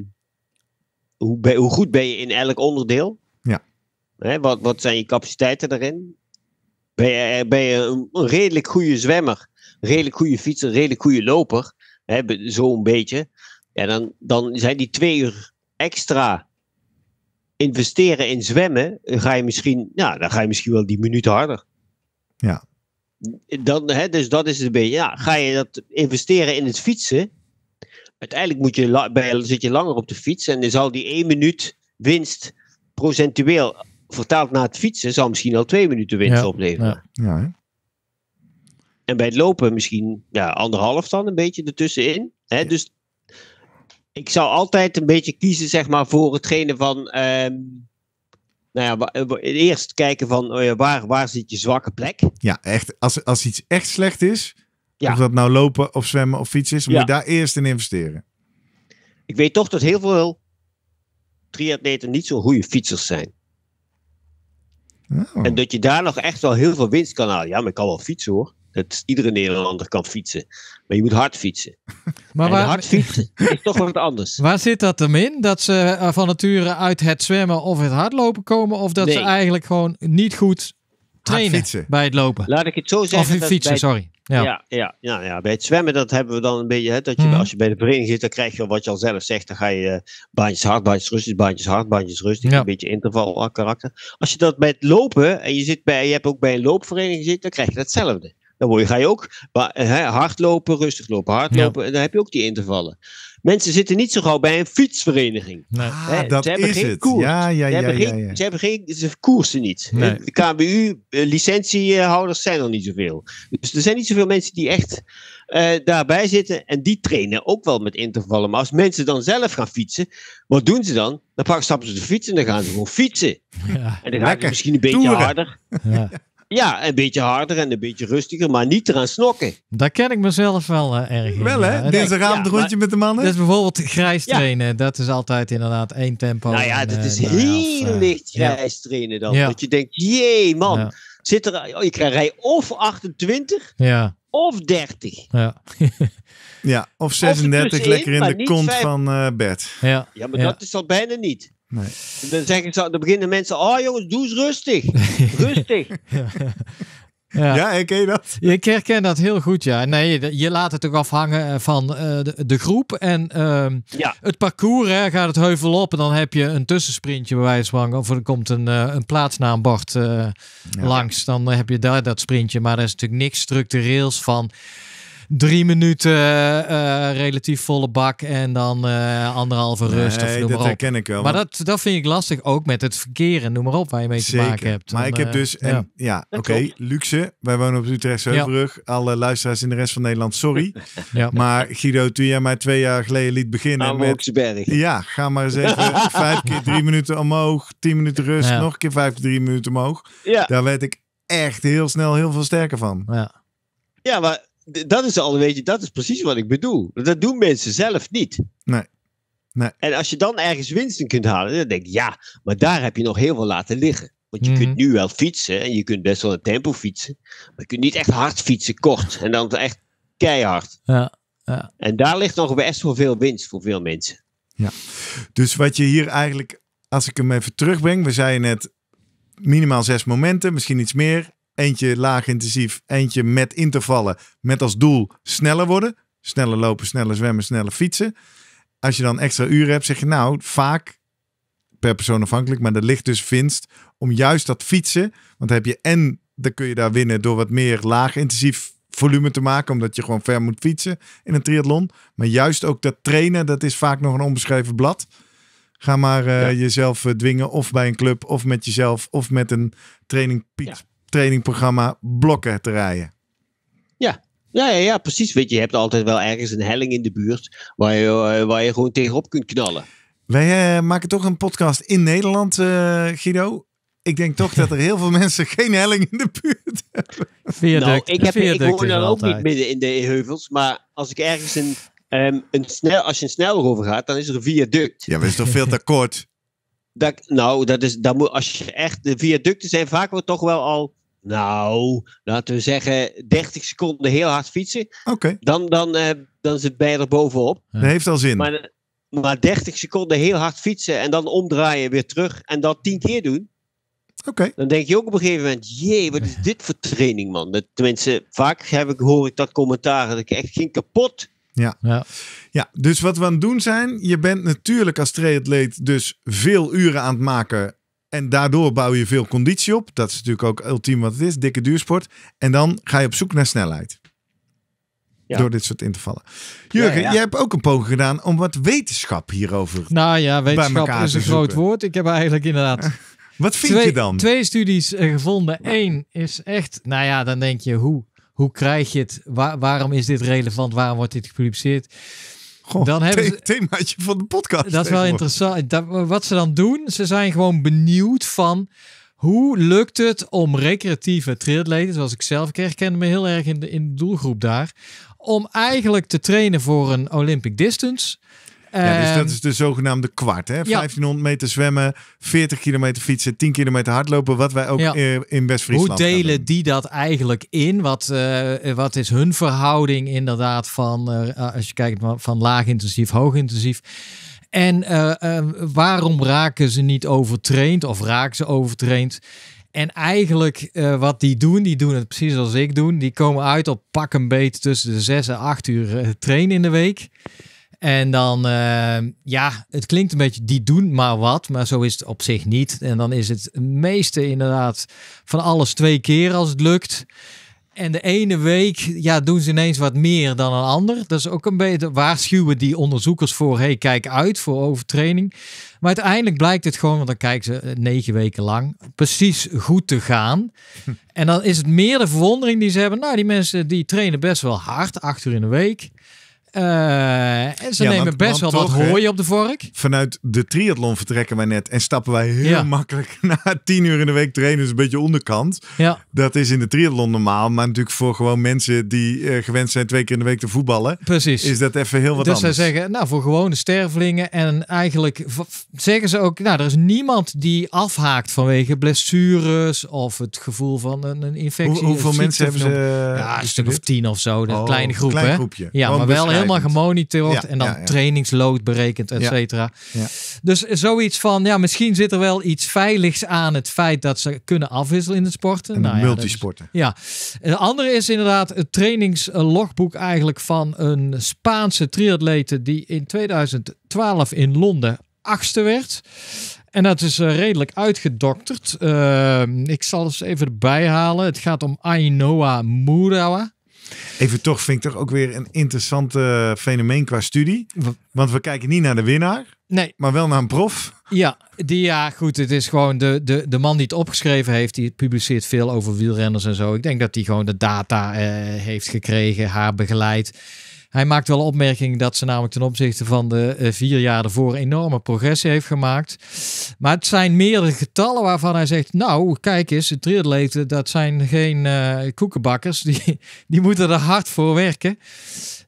hoe, hoe, goed ben je in elk onderdeel? Ja. Hè, wat, wat zijn je capaciteiten daarin? Ben je, eh, ben je een, redelijk goede zwemmer, redelijk goede fietser, redelijk goede loper? Zo'n beetje. Ja, dan, dan zijn die twee uur extra investeren in zwemmen, ga je misschien, ja, nou, dan ga je misschien wel die minuut harder. Ja. Dan, hè, dus dat is het een beetje. Ja, ga je dat investeren in het fietsen, uiteindelijk moet je, bij, zit je langer op de fiets en dan zal die één minuut winst procentueel vertaald naar het fietsen, zal misschien al twee minuten winst opleveren. Ja, ja, en bij het lopen misschien ja, anderhalf dan een beetje ertussenin. Hè? Dus ik zou altijd een beetje kiezen zeg maar, voor hetgene van. Ehm, nou ja, eh, eerst kijken van oh waar, waar zit je zwakke plek. Ja, echt, als, als iets echt slecht is, of dat nou lopen of zwemmen of fietsen is, moet je daar eerst in investeren. Ik weet toch dat heel veel triatleten niet zo'n goede fietsers zijn. Oh. En dat je daar nog echt wel heel veel winst kan halen. Ja, maar ik kan wel fietsen hoor. Dat iedere Nederlander kan fietsen. Maar je moet hard fietsen. Maar hard fietsen is toch wat anders. Waar zit dat hem in? Dat ze eh, van nature uit het zwemmen of het hardlopen komen? Of dat ze eigenlijk gewoon niet goed trainen bij het lopen? Laat ik het zo zeggen. Of fietsen, sorry. Ja. Ja, ja, ja, ja, bij het zwemmen dat hebben we dan een beetje, hè, dat je, mhm. als je bij de vereniging zit, dan krijg je wat je al zelf zegt, dan ga je eh, bandjes hard, bandjes rustig, bandjes hard, bandjes rustig, een beetje interval eh, karakter. Als je dat bij het lopen, en je, zit bij, je hebt ook bij een loopvereniging zit, dan krijg je hetzelfde. Dan word je, ga je ook hè, hard lopen, rustig lopen, hard lopen, en dan heb je ook die intervallen. Mensen zitten niet zo gauw bij een fietsvereniging. Nee. Ah, dat ze is het. Ja, ja, ze, ja, hebben geen, geen, koersen niet. De KBU-licentiehouders eh, zijn er niet zoveel. Dus er zijn niet zoveel mensen die echt eh, daarbij zitten. En die trainen ook wel met intervallen. Maar als mensen dan zelf gaan fietsen, wat doen ze dan? Dan pakken stappen ze de fiets en dan gaan ze gewoon fietsen. Ja. En dan gaan ze misschien een beetje harder. Ja. Ja, een beetje harder en een beetje rustiger, maar niet eraan snokken. Daar ken ik mezelf wel eh, erg in. Wel hè? Eh. Deze raamde rondje met de mannen. Dus bijvoorbeeld grijs trainen, dat is altijd inderdaad één tempo. Nou ja, dat eh, is heel licht grijs trainen dan. Dat je denkt, jee man, zit er, oh, ik rij of 28 of 30. Ja. ja, of 36 lekker in, de kont van uh, bed. Ja, ja maar dat is al bijna niet. Nee. Dan, ik ze, dan beginnen mensen, oh jongens, doe eens rustig. rustig. ja. Ja. ja, herken je dat? Ik herken dat heel goed, ja. Nee, je laat het toch afhangen eh, van eh, de, groep en ehm, het parcours. Hè, gaat het heuvel op en dan heb je een tussensprintje bij wijze van. Of er komt een, uh, een plaatsnaambord langs. Dan heb je daar dat sprintje. Maar er is natuurlijk niks structureels van drie minuten eh, eh, relatief volle bak en dan uh, anderhalve rust. Nee, of noem dat maar op. herken ik wel. Maar dat, dat vind ik lastig ook met het verkeer en noem maar op waar je mee te maken hebt. Maar ik heb dus, ja, oké, luxe. Wij wonen op Utrechtse Heuvelrug. Alle luisteraars in de rest van Nederland, sorry. ja. Maar Guido, toen jij mij twee jaar geleden liet beginnen. met, Ja, ga maar eens even vijf keer drie minuten omhoog, tien minuten rust, nog een keer vijf keer drie minuten omhoog. Daar werd ik echt heel snel heel veel sterker van. Ja. Ja, maar dat is al, weet je, dat is precies wat ik bedoel. Dat doen mensen zelf niet. Nee. nee. En als je dan ergens winst in kunt halen, dan denk ik, ja, maar daar heb je nog heel veel laten liggen. Want je kunt mhm. nu wel fietsen en je kunt best wel een tempo fietsen. Maar je kunt niet echt hard fietsen, kort. En dan echt keihard. Ja, ja. En daar ligt nog best wel veel winst voor veel mensen. Ja. Dus wat je hier eigenlijk, als ik hem even terugbreng, we zeiden net minimaal zes momenten, misschien iets meer. Eentje laag intensief, eentje met intervallen. Met als doel sneller worden. Sneller lopen, sneller zwemmen, sneller fietsen. Als je dan extra uren hebt, zeg je nou vaak per persoon afhankelijk. Maar er ligt dus winst om juist dat fietsen. Want heb je en dan kun je daar winnen door wat meer laag intensief volume te maken. Omdat je gewoon ver moet fietsen in een triathlon. Maar juist ook dat trainen, dat is vaak nog een onbeschreven blad. Ga maar eh, jezelf eh, dwingen of bij een club of met jezelf of met een training Piet trainingprogramma blokken te rijden. Ja, ja, ja, ja, precies. Weet je, je hebt altijd wel ergens een helling in de buurt waar je, eh, waar je gewoon tegenop kunt knallen. Wij eh, maken toch een podcast in Nederland, eh, Guido. Ik denk toch dat er heel veel mensen geen helling in de buurt hebben. Viaduct, nou, ik, heb, ik woon dan ook niet midden in de heuvels, maar als ik ergens een, ehm, een snel, als je een snelweg over gaat, dan is er een viaduct. Ja, we is toch veel te kort? nou, dat is, dat moet, als je echt, de viaducten zijn vaak wel toch wel al nou, laten we zeggen 30 seconden heel hard fietsen. Oké. Dan, dan, uh, dan zit bij er bovenop. Dat heeft al zin. Maar, maar 30 seconden heel hard fietsen en dan omdraaien weer terug en dat 10 keer doen. Oké. Dan denk je ook op een gegeven moment, jee, wat is dit voor training, man? tenminste, vaak heb ik, hoor ik dat commentaar dat ik echt ging kapot. Ja. ja. Ja. dus wat we aan het doen zijn, je bent natuurlijk als triatleet dus veel uren aan het maken en daardoor bouw je veel conditie op. Dat is natuurlijk ook ultiem wat het is. Dikke duursport. En dan ga je op zoek naar snelheid. Ja. Door dit soort intervallen. Jurgen, ja, jij hebt ook een poging gedaan om wat wetenschap hierover Nou ja, wetenschap is een groot woord. Ik heb eigenlijk inderdaad... wat vind je dan? Twee studies eh, gevonden. Eén is echt... Nou ja, dan denk je, hoe, hoe krijg je het? waarom is dit relevant? Waarom wordt dit gepubliceerd? Goh, dan hebben ze, themaatje van de podcast. Dat is wel interessant. Dat, wat ze dan doen, ze zijn gewoon benieuwd van hoe lukt het om recreatieve triatleten, zoals ik zelf, ik herkende me heel erg in de, in de doelgroep daar, om eigenlijk te trainen voor een Olympic distance. Ja, dus ehm, dat is de zogenaamde kwart. Hè? 1500 meter zwemmen, 40 kilometer fietsen, 10 kilometer hardlopen. Wat wij ook in West-Friesland Hoe delen die dat eigenlijk in? Wat, eh, wat is hun verhouding inderdaad van, eh, eh, als je kijkt van laag intensief, hoog intensief? En ehm, waarom raken ze niet overtraind of raken ze overtraind? En eigenlijk wat die doen, die doen het precies als ik doe. Die komen uit op pak een beet tussen de 6 en 8 uur uh, trainen in de week. En dan, ehm, ja, het klinkt een beetje, die doen maar wat, maar zo is het op zich niet. En dan is het meeste inderdaad van alles twee keer als het lukt. En de ene week ja, doen ze ineens wat meer dan een ander. Dat is ook een beetje waarschuwen die onderzoekers voor. hey, kijk uit voor overtraining. Maar uiteindelijk blijkt het gewoon, want dan kijken ze eh, negen weken lang, precies goed te gaan. Hm. En dan is het meer de verwondering die ze hebben. Nou, die mensen die trainen best wel hard, achter in de week. Eh, en ze nemen best wel wat hooi op de vork. Vanuit de triathlon vertrekken wij net en stappen wij heel makkelijk na tien uur in de week trainen. Dus een beetje onderkant. Ja. Dat is in de triathlon normaal. Maar natuurlijk voor gewoon mensen die eh, gewend zijn twee keer in de week te voetballen. Precies. Is dat even heel wat dus anders. Dus zij zeggen, nou voor gewone stervelingen. En eigenlijk zeggen ze ook, nou er is niemand die afhaakt vanwege blessures of het gevoel van een, een infectie. hoeveel mensen hebben ze? Ja, een stuk of tien of zo. Een oh, kleine groep. hè? groepje. Ja, maar wel heel helemaal gemonitord en dan trainingslood berekend, et cetera. Dus zoiets van, ja, misschien zit er wel iets veiligs aan het feit dat ze kunnen afwisselen in de sporten. En nou multisporten. Ja, De andere is inderdaad het trainingslogboek eigenlijk van een Spaanse triatlete die in 2012 in Londen achtste werd. En dat is eh, redelijk uitgedokterd. Ehm, ik zal eens even bijhalen Het gaat om Ainoa Murawa. Even toch vind ik toch ook weer een interessant eh, fenomeen qua studie. Want we kijken niet naar de winnaar, nee. maar wel naar een prof. Ja, die, ja goed. Het is gewoon de, de, de man die het opgeschreven heeft, die publiceert veel over wielrenners en zo. Ik denk dat hij gewoon de data eh, heeft gekregen, haar begeleid. Hij maakt wel opmerking dat ze namelijk ten opzichte van de eh, vier jaar ervoor enorme progressie heeft gemaakt. Maar het zijn meerdere getallen waarvan hij zegt, nou kijk eens, triatleten dat zijn geen eh, koekenbakkers. Die, die moeten er hard voor werken.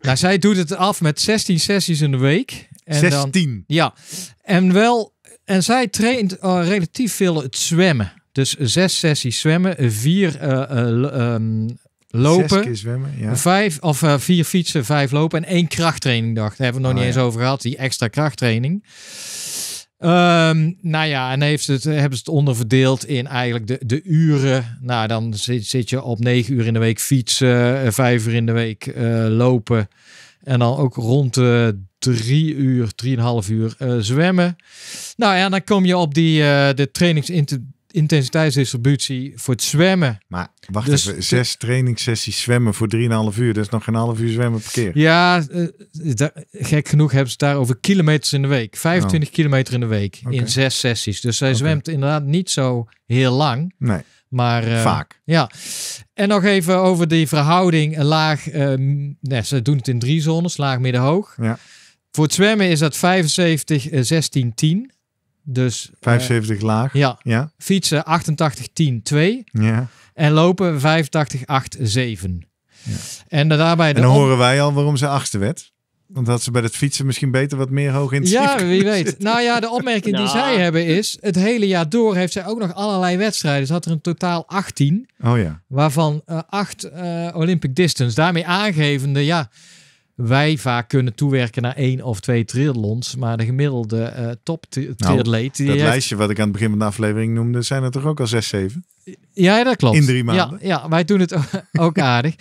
Nou, zij doet het af met 16 sessies in de week. En 16? ja. En wel... En zij traint eh, relatief veel het zwemmen. Dus zes sessies zwemmen, vier ehm, lopen. zwemmen, ja. Vijf, of eh, vier fietsen, vijf lopen en één krachttrainingdag. Daar hebben we nog niet oh, eens over gehad, die extra krachttraining. Um, nou ja, en heeft het, hebben ze het onderverdeeld in eigenlijk de, de uren. Nou, dan zit, je op negen uur in de week fietsen, eh, vijf uur in de week eh, lopen. En dan ook rond de uur, drie uur, drieënhalf uur zwemmen. Nou ja, dan kom je op die de intensiteitsdistributie voor het zwemmen. Maar wacht dus, even, zes trainingssessies zwemmen voor 3,5 uur. Dat is nog geen half uur zwemmen per keer. Ja, eh, gek genoeg hebben ze daar over kilometers in de week. 25 kilometer in de week in zes sessies. Dus zij zwemt inderdaad niet zo heel lang. Nee. Maar, eh, Vaak. Ja. En nog even over die verhouding laag. Eh, nee, ze doen het in drie zones, laag, midden, hoog. Ja. Voor het zwemmen is dat 75, 16, 10. Dus, 75 eh, laag. Ja. Fietsen 88 10 2. Ja. En lopen 85 8 7. Ja. En, daarbij dan horen wij al waarom ze achtste werd. Want had ze bij het fietsen misschien beter wat meer hoog in het Ja, wie weet. Nou ja, de opmerking die zij hebben is... het hele jaar door heeft zij ook nog allerlei wedstrijden. Ze had er een totaal 18. Oh ja. Waarvan 8 eh, eh, Olympic Distance. Daarmee aangevende, ja wij vaak kunnen toewerken naar één of twee triathlons. Maar de gemiddelde uh, top nou, triatleet... Nou, dat lijstje wat ik aan het begin van de aflevering noemde, zijn er toch ook al zes, zeven? Ja, dat klopt. In drie maanden. Ja, wij doen het ook aardig.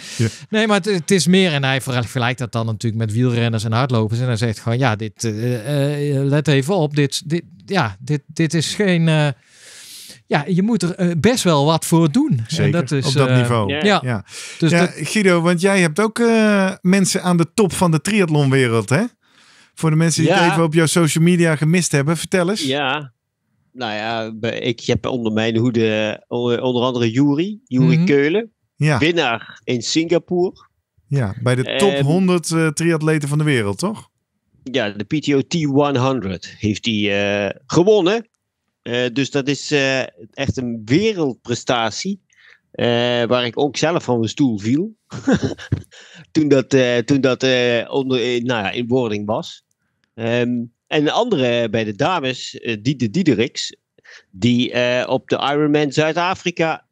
Nee, maar het, is meer. En hij vergelijkt dat dan natuurlijk met wielrenners en hardlopers. En hij zegt gewoon, ja, dit, eh, eh, let even op. Dit, dit, ja, dit, dit is geen ja, je moet er eh, best wel wat voor doen. Zeker, dat is, op dat eh, niveau. Ja. Dus Guido, want jij hebt ook eh, mensen aan de top van de triathlonwereld, hè? Voor de mensen die het even op jouw social media gemist hebben, vertel eens. Ja, nou ja, ik heb onder mijn hoede onder andere Jury, Jury mhm. Keulen. Winnaar in Singapore. Ja, bij de top 100 ehm, uh, triatleten van de wereld, toch? Ja, de PTO T100 heeft hij gewonnen. Eh, dus dat is eh, echt een wereldprestatie. Eh, waar ik ook zelf van mijn stoel viel. toen dat, toen dat onder, nou ja, in wording was. Ehm, en de andere bij de dames, die Diede Diederiks, die op de Ironman Zuid-Afrika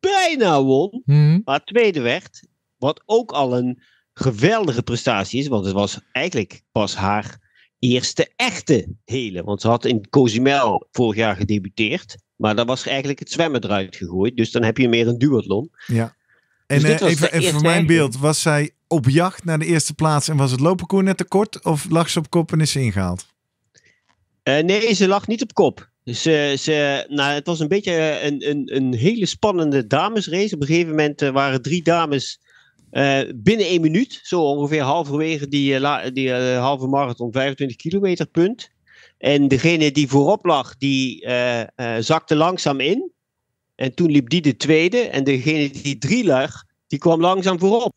bijna won, mhm. maar tweede werd. Wat ook al een geweldige prestatie is, want het was eigenlijk pas haar eerste echte hele. Want ze had in Cozumel vorig jaar gedebuteerd. Maar dan was eigenlijk het zwemmen eruit gegooid. Dus dan heb je meer een duathlon. Ja. Dus en eh, even, even voor mijn beeld. Was zij op jacht naar de eerste plaats en was het lopenkoer net te kort? Of lag ze op kop en is ze ingehaald? Eh, nee, ze lag niet op kop. Ze, dus, eh, ze, nou, het was een beetje een, een, een hele spannende damesrace. Op een gegeven moment waren drie dames eh, binnen één minuut, zo ongeveer halverwege die, eh, die eh, halve marathon, 25 kilometer punt. En degene die voorop lag, die zakte langzaam in. En toen liep die de tweede. En degene die drie lag, die kwam langzaam voorop.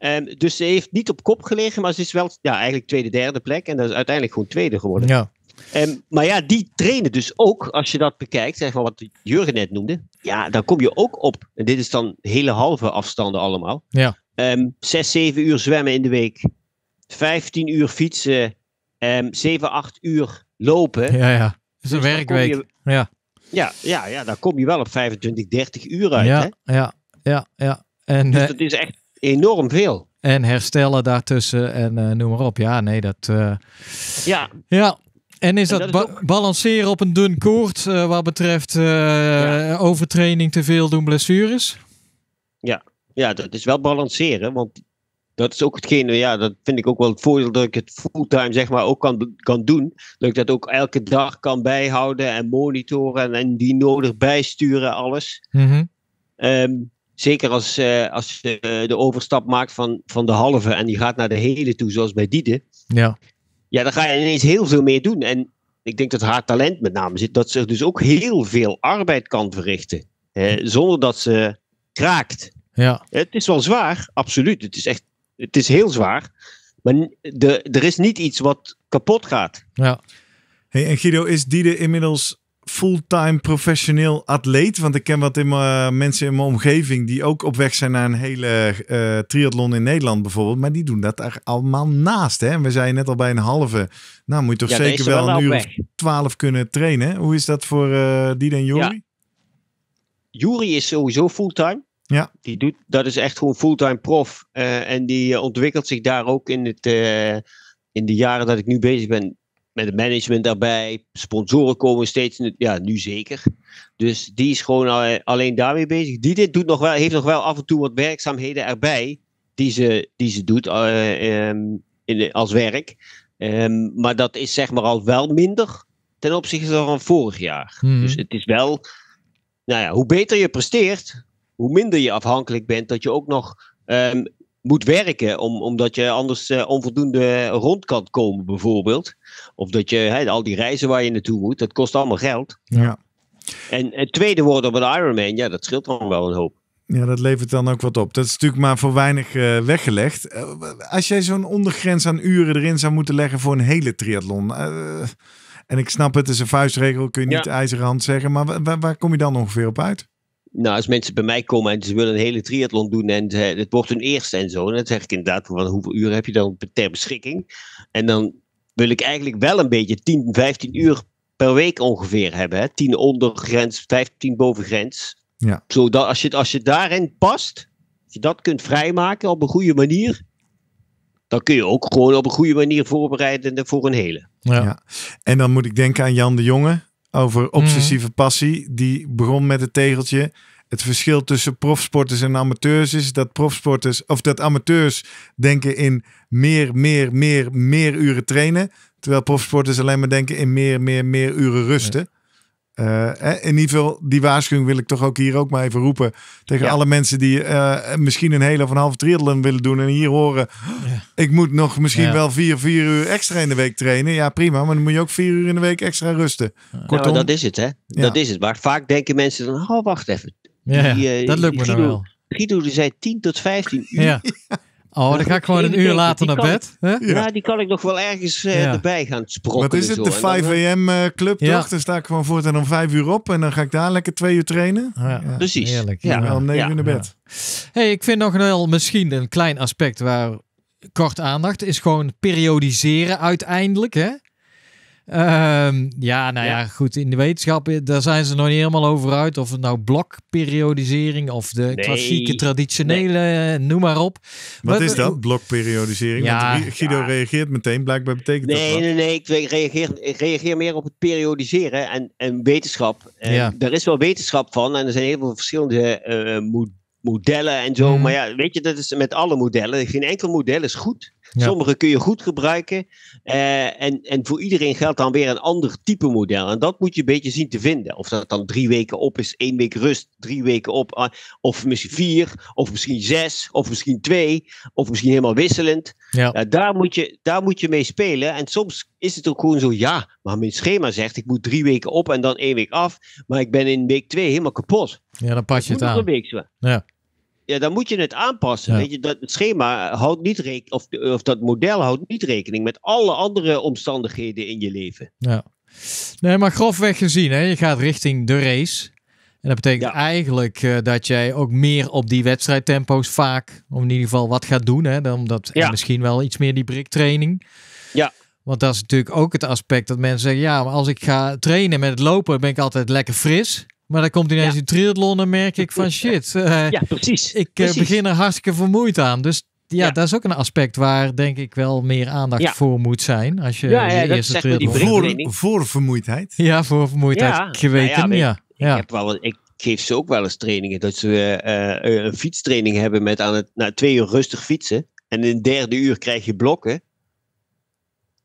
Um, dus ze heeft niet op kop gelegen, maar ze is wel ja, eigenlijk tweede, derde plek. En dat is uiteindelijk gewoon tweede geworden. Ja. Um, maar ja, die trainen dus ook, als je dat bekijkt, zeg maar wat Jurgen net noemde. Ja, dan kom je ook op. En dit is dan hele halve afstanden allemaal. Ja um, 6, 7 uur zwemmen in de week, 15 uur fietsen, um, 7, 8 uur lopen. Ja, ja. Dat is een dus werkweek. ja. Ja, ja, ja, daar kom je wel op 25, 30 uur uit. Ja, hè? ja, ja. ja. En, dus eh, dat is echt enorm veel. En herstellen daartussen en uh, noem maar op. Ja, nee, dat. Uh... Ja. Ja. En is dat, balanceren op een dun koord uh, wat betreft ja. overtraining, te veel doen, blessures? Ja ja, dat is wel balanceren. Want dat is ook hetgeen, ja, dat vind ik ook wel het voordeel dat ik het fulltime zeg maar ook kan, kan doen. Dat ik dat ook elke dag kan bijhouden en monitoren en, die nodig bijsturen, alles. Mhm. Ehm, zeker als, eh, als je de overstap maakt van, van de halve en die gaat naar de hele toe, zoals bij Diede. Ja. Ja, dan ga je ineens heel veel meer doen. En ik denk dat haar talent met name zit, dat ze dus ook heel veel arbeid kan verrichten. zonder dat ze kraakt. Ja. Het is wel zwaar, absoluut. Het is echt het is heel zwaar. Maar de, er is niet iets wat kapot gaat. Ja. Hey, en Guido, is Diede inmiddels fulltime professioneel atleet? Want ik ken wat in mensen in mijn omgeving die ook op weg zijn naar een hele uh, triathlon in Nederland bijvoorbeeld. Maar die doen dat daar allemaal naast. Hè? we zijn net al bij een halve. Nou, moet je toch zeker wel, wel een uur of twaalf kunnen trainen. Hoe is dat voor uh, Diede en Jury? is sowieso fulltime. Ja. Die doet, dat is echt gewoon fulltime prof. Eh, en die eh, ontwikkelt zich daar ook in, het, eh, in de jaren dat ik nu bezig ben. Met het management daarbij. Sponsoren komen steeds. Ja, nu zeker. Dus die is gewoon alleen daarmee bezig. Die dit doet nog wel, heeft nog wel af en toe wat werkzaamheden erbij. Die ze, die ze doet ehm, in, als werk. Ehm, maar dat is zeg maar al wel minder ten opzichte van vorig jaar. Mhm. Dus het is wel. Nou ja, hoe beter je presteert, hoe minder je afhankelijk bent, dat je ook nog ehm, moet werken, om, omdat je anders eh, onvoldoende rond kan komen, bijvoorbeeld. Of dat je al die reizen waar je naartoe moet, dat kost allemaal geld. Ja. En het tweede woord op een Ironman, ja, dat scheelt dan wel een hoop. Ja, dat levert dan ook wat op. Dat is natuurlijk maar voor weinig eh, weggelegd. Eh, als jij zo'n ondergrens aan uren erin zou moeten leggen voor een hele triathlon. en ik snap het, is een vuistregel, kun je niet ja. ijzeren zeggen. Maar waar kom je dan ongeveer op uit? nou, als mensen bij mij komen en ze willen een hele triathlon doen en het wordt hun eerste en zo, dan zeg ik inderdaad van hoeveel uur heb je dan ter beschikking? En dan wil ik eigenlijk wel een beetje 10, 15 uur per week ongeveer hebben. Hè? 10 onder grens, 15 boven grens. Ja. Zodat als je, als je daarin past, als je dat kunt vrijmaken op een goede manier, dan kun je ook gewoon op een goede manier voorbereiden voor een hele. Ja. ja. En dan moet ik denken aan Jan de Jonge over mhm. obsessieve passie. Die begon met het tegeltje. Het verschil tussen profsporters en amateurs is dat profsporters of dat amateurs denken in meer, meer, meer, meer uren trainen. Terwijl profsporters alleen maar denken in meer, meer, meer uren rusten. Eh, in ieder geval, die waarschuwing wil ik toch ook hier ook maar even roepen. Tegen alle mensen die eh, misschien een hele of een halve triathlon willen doen. En hier horen, ik moet nog misschien wel vier, vier uur extra in de week trainen. Ja prima, maar dan moet je ook vier uur in de week extra rusten. Nou, Kortom, dat is het hè. Dat is het. Maar vaak denken mensen dan, oh wacht even. Die, eh, dat lukt me Guido, nou wel. Guido, die zei 10 tot 15 uur. Ja. Oh, dan ga ik gewoon een uur later naar bed. Ja. die kan ik nog wel ergens eh, erbij gaan sprongen. Wat is het, de 5 eh, a.m. Eh, club ja. toch? Dan sta ik gewoon voortaan om vijf uur op en dan ga ik daar lekker twee uur trainen. Precies. Heerlijk. Ja. Om 9 uur naar bed. hey, ik vind nog wel misschien een klein aspect waar kort aandacht is gewoon periodiseren uiteindelijk. Hè? Ehm, ja, nou ja. goed. In de wetenschap, eh, daar zijn ze nog niet helemaal over uit. Of het nou blokperiodisering of de klassieke, traditionele, eh, noem maar op. Wat, is dat, blokperiodisering? Ja, Want Guido reageert meteen, blijkbaar betekent nee, dat Nee, nee, ik reageer, ik reageer meer op het periodiseren en, en wetenschap. Eh, ja. daar is wel wetenschap van en er zijn heel veel verschillende modellen en zo. Mhm. Maar ja, weet je, dat is met alle modellen. Geen enkel model is goed. Ja. Sommige kun je goed gebruiken. Eh, en, en voor iedereen geldt dan weer een ander type model. En dat moet je een beetje zien te vinden. Of dat dan drie weken op is, één week rust, drie weken op. Ah, of misschien vier, of misschien zes, of misschien twee. Of misschien helemaal wisselend. Ja. Eh, daar, moet je, daar moet je mee spelen. En soms is het ook gewoon zo, ja, maar mijn schema zegt ik moet drie weken op en dan één week af. Maar ik ben in week twee helemaal kapot. Ja, dan pas je het aan. Een week Ja. Ja, dan moet je het aanpassen. Ja. Weet je, dat schema houdt niet rekening, of, of dat model houdt niet rekening met alle andere omstandigheden in je leven. Ja. Nee, maar grofweg gezien, hè, je gaat richting de race. En dat betekent eigenlijk eh, dat jij ook meer op die wedstrijdtempo's vaak, om in ieder geval wat gaat doen. Hè, dan misschien wel iets meer die briktraining. Ja. Want dat is natuurlijk ook het aspect dat mensen zeggen, ja, maar als ik ga trainen met het lopen, ben ik altijd lekker fris. Maar dan komt ineens ja. een triathlon en merk ik van shit. Eh, ja, precies. Ik eh, begin er hartstikke vermoeid aan. Dus ja, dat is ook een aspect waar denk ik wel meer aandacht voor moet zijn. Als je ja, je eerste triathlon... Voor, voor vermoeidheid. Ja, voor vermoeidheid. Geweten, ja. Nou ik, heb wel, ik geef ze ook wel eens trainingen. Dat ze eh, een fietstraining hebben met aan het, na nou, twee uur rustig fietsen. En in het derde uur krijg je blokken.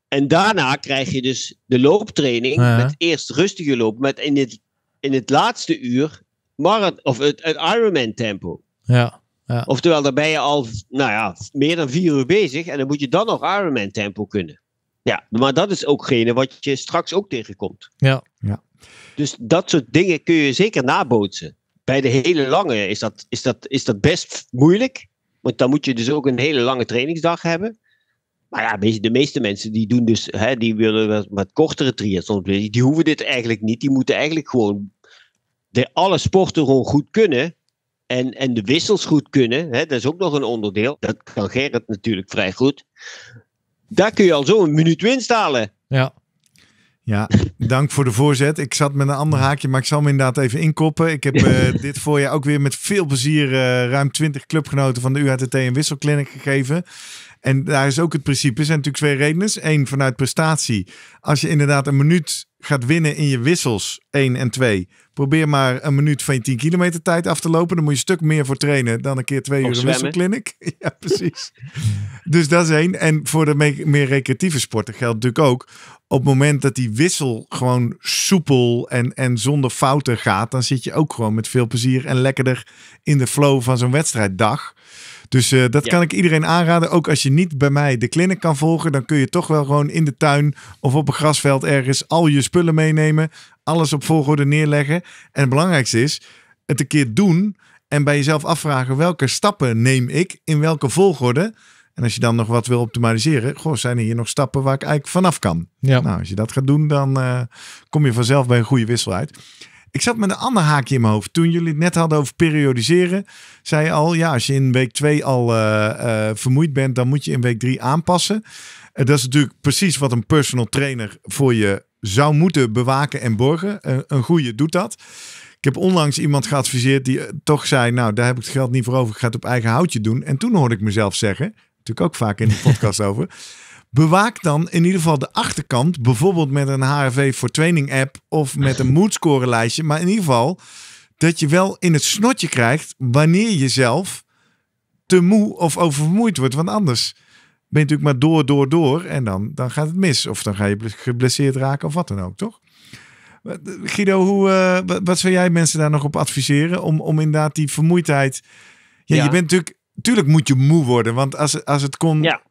En daarna krijg je dus de looptraining. Met eerst rustige lopen. Met in het in het laatste uur marathon, of het, Ironman tempo. Ja, ja. Oftewel, daar ben je al nou ja, meer dan vier uur bezig en dan moet je dan nog Ironman tempo kunnen. Ja, maar dat is ookgene wat je straks ook tegenkomt. Ja, ja. Dus dat soort dingen kun je zeker nabootsen. Bij de hele lange is dat, is, dat, is dat best moeilijk. Want dan moet je dus ook een hele lange trainingsdag hebben. Maar ja, de meeste mensen die doen dus, hè, die willen wat, kortere triathlons. Die hoeven dit eigenlijk niet. Die moeten eigenlijk gewoon de, alle sporten gewoon goed kunnen. En, en de wissels goed kunnen. Hè, dat is ook nog een onderdeel. Dat kan Gerrit natuurlijk vrij goed. Daar kun je al zo een minuut winst halen. Ja. Ja, dank voor de voorzet. Ik zat met een ander haakje, maar ik zal me inderdaad even inkoppen. Ik heb uh, dit voorjaar ook weer met veel plezier eh, ruim 20 clubgenoten van de UHTT en wisselclinic gegeven. En daar is ook het principe. Er zijn natuurlijk twee redenen. Eén, dus vanuit prestatie. Als je inderdaad een minuut gaat winnen in je wissels één en twee, Probeer maar een minuut van je 10 kilometer tijd af te lopen. Dan moet je stuk meer voor trainen dan een keer twee uur een wisselclinic. Ja, precies. dus dat is één. En voor de meer recreatieve sporten geldt natuurlijk ook. Op het moment dat die wissel gewoon soepel en, en zonder fouten gaat, dan zit je ook gewoon met veel plezier en lekkerder in de flow van zo'n wedstrijddag. Dus eh, dat kan ik iedereen aanraden. Ook als je niet bij mij de clinic kan volgen, dan kun je toch wel gewoon in de tuin of op een grasveld ergens al je spullen meenemen. Alles op volgorde neerleggen. En het belangrijkste is het een keer doen en bij jezelf afvragen welke stappen neem ik in welke volgorde. En als je dan nog wat wil optimaliseren, goh, zijn er hier nog stappen waar ik eigenlijk vanaf kan? Nou, als je dat gaat doen, dan eh, kom je vanzelf bij een goede wissel uit. Ik zat met een ander haakje in mijn hoofd. Toen jullie het net hadden over periodiseren, zei je al, ja, als je in week 2 al eh, eh, vermoeid bent, dan moet je in week 3 aanpassen. Uh, dat is natuurlijk precies wat een personal trainer voor je zou moeten bewaken en borgen. een goede doet dat. Ik heb onlangs iemand geadviseerd die toch zei, nou, daar heb ik het geld niet voor over, ik ga het op eigen houtje doen. En toen hoorde ik mezelf zeggen, natuurlijk ook vaak in de podcast over. Bewaak dan in ieder geval de achterkant, bijvoorbeeld met een HRV voor training app of met een moodscore lijstje. Maar in ieder geval dat je wel in het snotje krijgt wanneer je zelf te moe of oververmoeid wordt. Want anders ben je natuurlijk maar door, door, door en dan, dan gaat het mis. Of dan ga je geblesseerd raken of wat dan ook, toch? Guido, hoe, eh, wat zou jij mensen daar nog op adviseren om, om inderdaad die vermoeidheid... Ja, je bent natuurlijk... Tuurlijk moet je moe worden, want als, als het kon, ja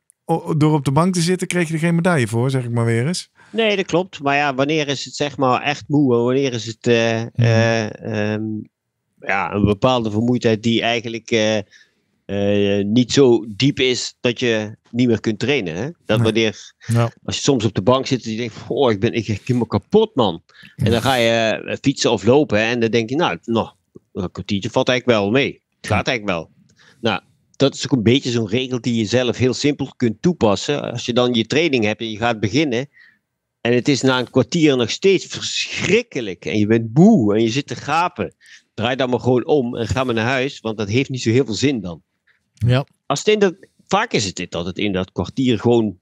door op de bank te zitten kreeg je er geen medaille voor, zeg ik maar weer eens. Nee, dat klopt. Maar ja, wanneer is het zeg maar echt moe? Wanneer is het ja. Eh, mhm. eh, ehm, ja, een bepaalde vermoeidheid die eigenlijk eh, niet zo diep is dat je niet meer kunt trainen? Hè? Dat wanneer, als je soms op de bank zit en je denkt, oh, ik ben ik, helemaal kapot man. En dan mhm. ga je fietsen of lopen en dan denk je, nou, nou een kwartiertje valt eigenlijk wel mee. Het gaat eigenlijk wel. Nou, dat is ook een beetje zo'n regel die je zelf heel simpel kunt toepassen. Als je dan je training hebt en je gaat beginnen. En het is na een kwartier nog steeds verschrikkelijk. En je bent boe en je zit te gapen. Draai dan maar gewoon om en ga maar naar huis. Want dat heeft niet zo heel veel zin dan. Ja. dat, vaak is het dit dat het in dat kwartier gewoon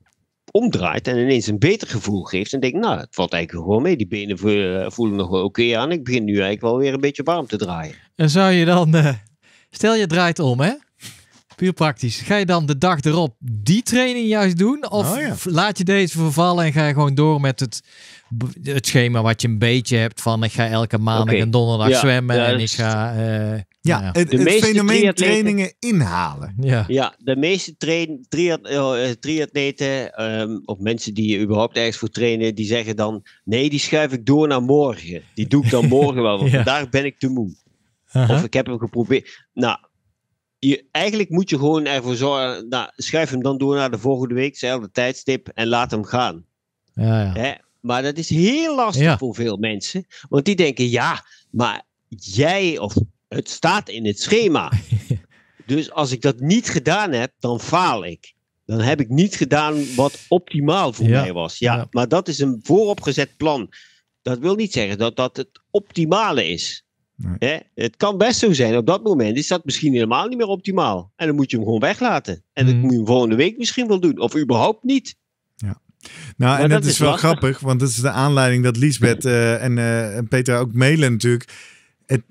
omdraait en ineens een beter gevoel geeft. En denk, nou, het valt eigenlijk gewoon mee. Die benen eh, voelen nog wel oké aan. Ik begin nu eigenlijk wel weer een beetje warm te draaien. En zou je dan, eh, stel je draait om, hè? puur praktisch. Ga je dan de dag erop die training juist doen? Of oh, laat je deze vervallen en ga je gewoon door met het, het schema wat je een beetje hebt van ik ga elke maandag en donderdag zwemmen en ik ga... Eh, ja, het, de meeste fenomeen trainingen inhalen. Ja, ja de meeste train, eh, eh, triatleten ehm, of mensen die je überhaupt ergens voor trainen, die zeggen dan nee, die schuif ik door naar morgen. Die doe ik dan morgen wel, daar ben ik te moe. Of ik heb hem geprobeerd. Nou, je, eigenlijk moet je gewoon ervoor zorgen. Nou, schuif hem dan door naar de volgende week, hetzelfde tijdstip, en laat hem gaan. Ja, ja. Hè? Maar dat is heel lastig voor veel mensen. Want die denken, ja, maar jij of het staat in het schema. dus als ik dat niet gedaan heb, dan faal ik. Dan heb ik niet gedaan wat optimaal voor mij was. ja, maar dat is een vooropgezet plan. Dat wil niet zeggen dat dat het optimale is het kan best zo zijn, op dat moment is dat misschien helemaal niet meer optimaal. En dan moet je hem gewoon weglaten. En dat mhm. moet je hem volgende week misschien wel doen, of überhaupt niet. Ja. Nou, en dat, is, wel grappig, want dat is de aanleiding dat Liesbeth eh, eh, en, Peter ook mailen natuurlijk. Het,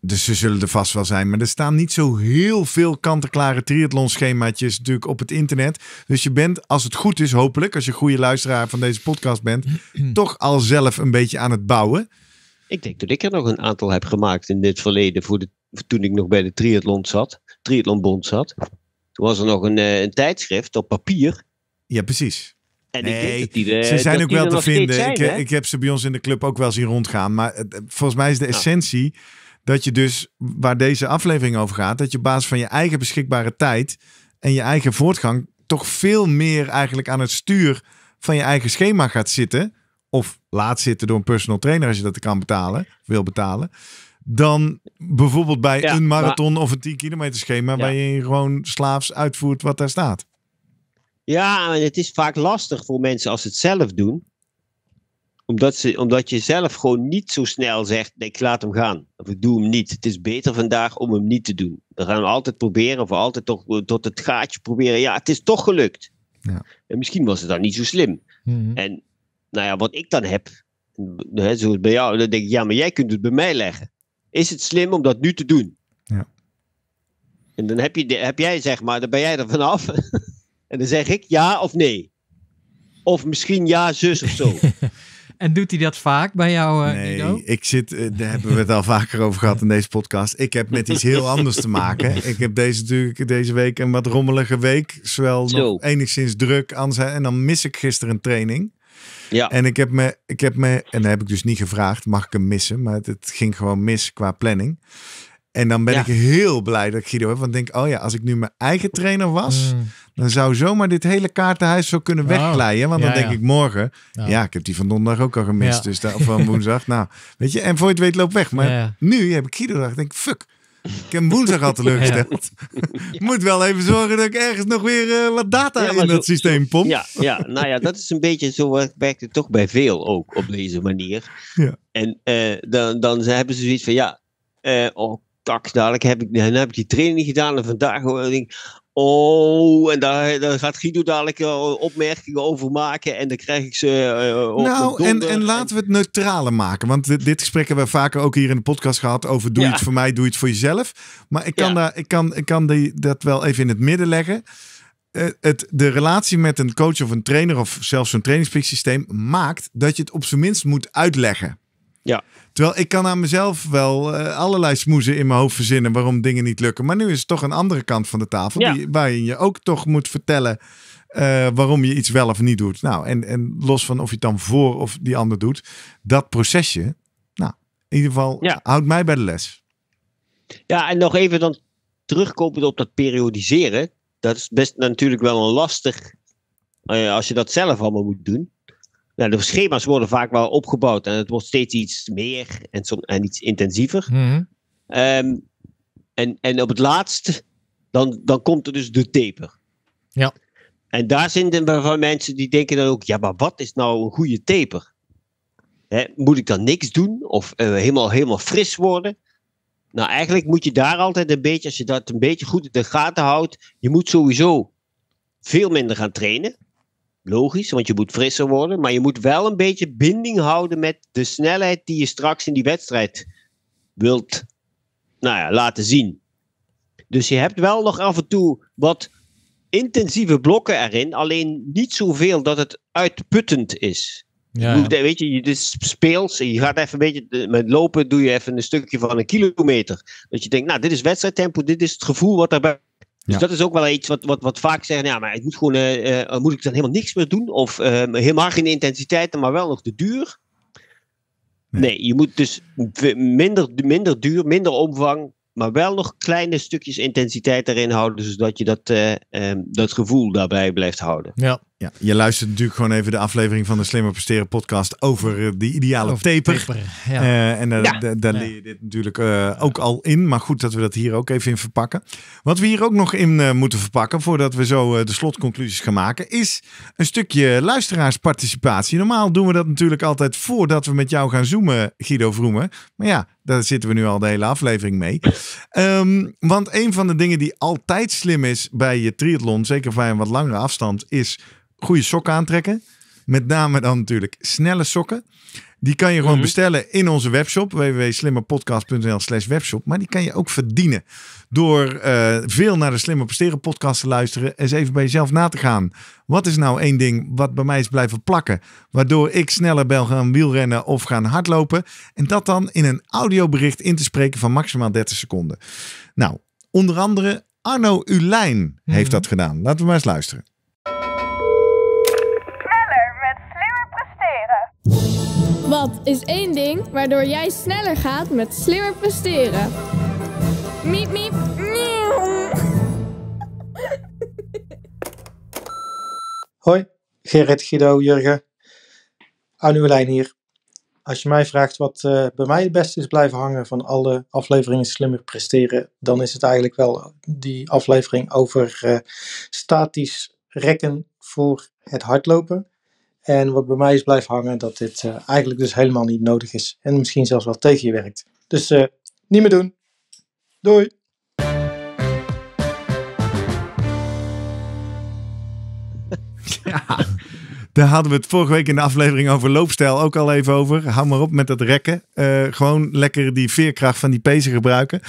dus ze zullen er vast wel zijn, maar er staan niet zo heel veel kant-en-klare triathlonschemaatjes natuurlijk op het internet. Dus je bent, als het goed is, hopelijk, als je goede luisteraar van deze podcast bent, toch al zelf een beetje aan het bouwen. Ik denk dat ik er nog een aantal heb gemaakt in dit verleden, voor de, toen ik nog bij de triathlon zat, triathlonbond zat. Toen was er nog een, eh, een tijdschrift op papier. Ja, precies. En nee, die idee. ze zijn ook wel te vinden. ik, eh, ik, heb ze bij ons in de club ook wel zien rondgaan. Maar eh, volgens mij is de essentie dat je dus, waar deze aflevering over gaat, dat je op basis van je eigen beschikbare tijd en je eigen voortgang toch veel meer eigenlijk aan het stuur van je eigen schema gaat zitten of laat zitten door een personal trainer als je dat kan betalen, wil betalen. Dan bijvoorbeeld bij een marathon of een 10 kilometer schema, waar je gewoon slaafs uitvoert wat daar staat. Ja, het is vaak lastig voor mensen als ze het zelf doen. Omdat, ze, omdat je zelf gewoon niet zo snel zegt, nee, ik laat hem gaan. Of ik doe hem niet. Het is beter vandaag om hem niet te doen. We gaan we altijd proberen, of altijd toch, eh, tot het gaatje proberen. Ja, het is toch gelukt. Ja. En misschien was het dan niet zo slim. Mhm. En nou ja, wat ik dan heb, hè, zoals bij jou, dan denk ik, ja, maar jij kunt het bij mij leggen. Is het slim om dat nu te doen? Ja. En dan heb, je, heb jij, zeg maar, dan ben jij er vanaf. en dan zeg ik ja of nee. Of misschien ja, zus of zo. En doet hij dat vaak bij jou, eh, nee, ik zit, eh, daar hebben we het al vaker over gehad in deze podcast. Ik heb met iets heel anders te maken. Ik heb deze, natuurlijk, deze week een wat rommelige week. Zowel nog enigszins druk. zijn, en dan mis ik gisteren een training. Ja. En ik heb, me, ik heb me, en dan heb ik dus niet gevraagd, mag ik hem missen? Maar het, ging gewoon mis qua planning. En dan ben ik heel blij dat ik Guido heb. Want denk, oh ja, als ik nu mijn eigen trainer was, mm. dan zou zomaar dit hele kaartenhuis zo kunnen wegkleien. Want dan denk ik morgen, ja. ik heb die van donderdag ook al gemist. Dus daar, van woensdag, nou, weet je. En voor je het weet, loop weg. Maar nu heb ik Guido, denk ik, denk, fuck. Ik heb woensdag al teleurgesteld. ja. Moet wel even zorgen dat ik ergens nog weer eh, wat data in dat systeem pomp. Ja, ja, nou ja, dat is een beetje zo werkt het toch bij veel ook op deze manier. Ja. En uh, dan, dan hebben ze zoiets van ja, uh, oh, tak, dadelijk heb ik, dan heb ik die training gedaan en vandaag denk ik, Oh, en daar, daar, gaat Guido dadelijk eh, opmerkingen over maken. En dan krijg ik ze. Eh, eh, nou, en, en laten we het neutraler maken. Want dit, dit, gesprek hebben we vaker ook hier in de podcast gehad. Over doe je het voor mij, doe je het voor jezelf. Maar ik kan, daar, ik kan, ik kan die, dat wel even in het midden leggen. het, de relatie met een coach of een trainer. of zelfs een trainingsplichtsysteem. maakt dat je het op zijn minst moet uitleggen. Ja. Terwijl ik kan aan mezelf wel eh, allerlei smoezen in mijn hoofd verzinnen waarom dingen niet lukken. Maar nu is het toch een andere kant van de tafel die, waarin je ook toch moet vertellen eh, waarom je iets wel of niet doet. Nou, en, en los van of je het dan voor of die ander doet, dat procesje, nou, in ieder geval ja. houdt mij bij de les. Ja, en nog even dan terugkomen op dat periodiseren. Dat is best natuurlijk wel een lastig, uh, als je dat zelf allemaal moet doen nou, de schema's worden vaak wel opgebouwd en het wordt steeds iets meer en, en iets intensiever. Mhm. Ehm, en, en op het laatst, dan, dan komt er dus de taper. Ja. En daar zijn er van mensen die denken dan ook, ja, maar wat is nou een goede taper? Hè, moet ik dan niks doen of eh, helemaal, helemaal fris worden? Nou, eigenlijk moet je daar altijd een beetje, als je dat een beetje goed in de gaten houdt, je moet sowieso veel minder gaan trainen. Logisch, want je moet frisser worden. Maar je moet wel een beetje binding houden met de snelheid die je straks in die wedstrijd wilt nou ja, laten zien. Dus je hebt wel nog af en toe wat intensieve blokken erin. Alleen niet zoveel dat het uitputtend is. Weet je, je speelt, je gaat even een beetje, eh, met lopen doe je even een stukje van een kilometer. Dat je denkt, nou, dit is wedstrijdtempo, dit is het gevoel wat daarbij dus dat is ook wel iets wat, wat, wat vaak zeggen, nou ja, maar ik moet, gewoon, eh, eh, moet ik dan helemaal niks meer doen? Of ehm, helemaal geen intensiteit, maar wel nog de duur? Nee. je moet dus minder, minder duur, minder omvang, maar wel nog kleine stukjes intensiteit erin houden, zodat je dat, eh, ehm, dat gevoel daarbij blijft houden. Ja, ja, je luistert natuurlijk gewoon even de aflevering van de Slimmer Presteren podcast over eh, de ideale taper. Eh, en daar, daar, leer je dit natuurlijk eh, ook al in. Maar goed dat we dat hier ook even in verpakken. Wat we hier ook nog in moeten verpakken, voordat we zo de slotconclusies gaan maken, is een stukje luisteraarsparticipatie. Normaal doen we dat natuurlijk altijd voordat we met jou gaan zoomen, Guido Vroemen. Maar ja, daar zitten we nu al de hele aflevering mee. Ehm, want een van de dingen die altijd slim is bij je triathlon, zeker bij een wat langere afstand, is goede sokken aantrekken. Met name dan natuurlijk snelle sokken. Die kan je gewoon mhm. bestellen in onze webshop. www.slimmerpodcast.nl slash webshop. Maar die kan je ook verdienen. Door eh, veel naar de Slimmer Presteren podcast te luisteren. Eens even bij jezelf na te gaan. Wat is nou één ding wat bij mij is blijven plakken. Waardoor ik sneller ben gaan wielrennen of gaan hardlopen. En dat dan in een audiobericht in te spreken van maximaal 30 seconden. Nou, onder andere Arno Ulijn heeft mhm. dat gedaan. Laten we maar eens luisteren. Wat is één ding waardoor jij sneller gaat met slimmer presteren? Miep, miep, Hoi, Gerrit, Guido, Jurgen. Anulijn hier. Als je mij vraagt wat eh, bij mij het beste is blijven hangen van alle afleveringen slimmer presteren, dan is het eigenlijk wel die aflevering over eh, statisch rekken voor het hardlopen. En wat bij mij is blijven hangen, dat dit eh, eigenlijk dus helemaal niet nodig is. En misschien zelfs wel tegen je werkt. Dus eh, niet meer doen. Doei! Ja. Daar hadden we het vorige week in de aflevering over loopstijl ook al even over. Hou maar op met dat rekken. Eh, gewoon lekker die veerkracht van die pezen gebruiken.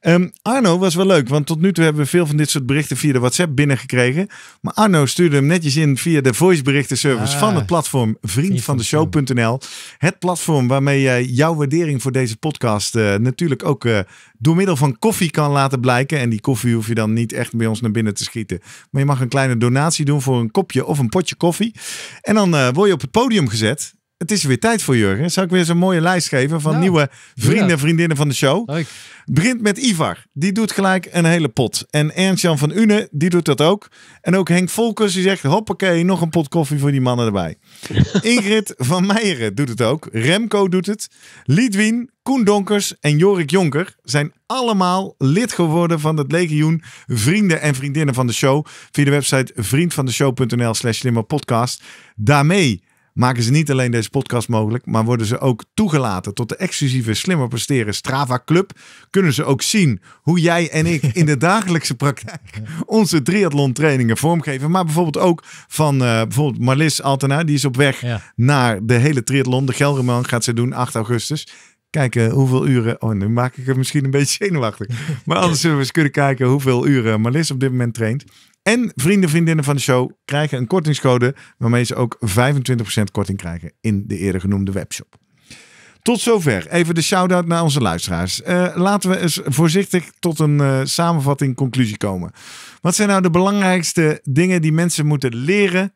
Ehm, Arno was wel leuk, want tot nu toe hebben we veel van dit soort berichten via de WhatsApp binnengekregen. Maar Arno stuurde hem netjes in via de Voiceberichtenservice van het ah, platform vriendvandeshow.nl. Het platform waarmee jij jouw waardering voor deze podcast eh, natuurlijk ook eh, door middel van koffie kan laten blijken. En die koffie hoef je dan niet echt bij ons naar binnen te schieten. Maar je mag een kleine donatie doen voor een kopje of een potje koffie. En dan eh, word je op het podium gezet. Het is weer tijd voor Jurgen. Zou ik weer zo'n mooie lijst geven van nou, nieuwe vrienden en vriendinnen van de show? Leuk. begint met Ivar. Die doet gelijk een hele pot. En Ernst-Jan van Une, die doet dat ook. En ook Henk Volkers, die zegt: hoppakee, nog een pot koffie voor die mannen erbij. Ingrid van Meijeren doet het ook. Remco doet het. Lidwien, Koen Donkers en Jorik Jonker zijn allemaal lid geworden van het legioen vrienden en vriendinnen van de show via de website vriendvandeshow.nl slash slimmerpodcast. Daarmee maken ze niet alleen deze podcast mogelijk, maar worden ze ook toegelaten tot de exclusieve Slimmer Presteren Strava Club. Kunnen ze ook zien hoe jij en ik in de dagelijkse praktijk onze triathlon trainingen vormgeven. Maar bijvoorbeeld ook van uh, bijvoorbeeld Marlis Altena, die is op weg naar de hele triathlon. De Gelderman gaat ze doen 8 augustus kijken hoeveel uren. Oh, nu maak ik het misschien een beetje zenuwachtig. Maar anders zullen we eens kunnen kijken hoeveel uren Marlis op dit moment traint. En vrienden, vriendinnen van de show krijgen een kortingscode waarmee ze ook 25% korting krijgen in de eerder genoemde webshop. Tot zover. Even de shout-out naar onze luisteraars. Eh, laten we eens voorzichtig tot een eh, samenvatting, conclusie komen. Wat zijn nou de belangrijkste dingen die mensen moeten leren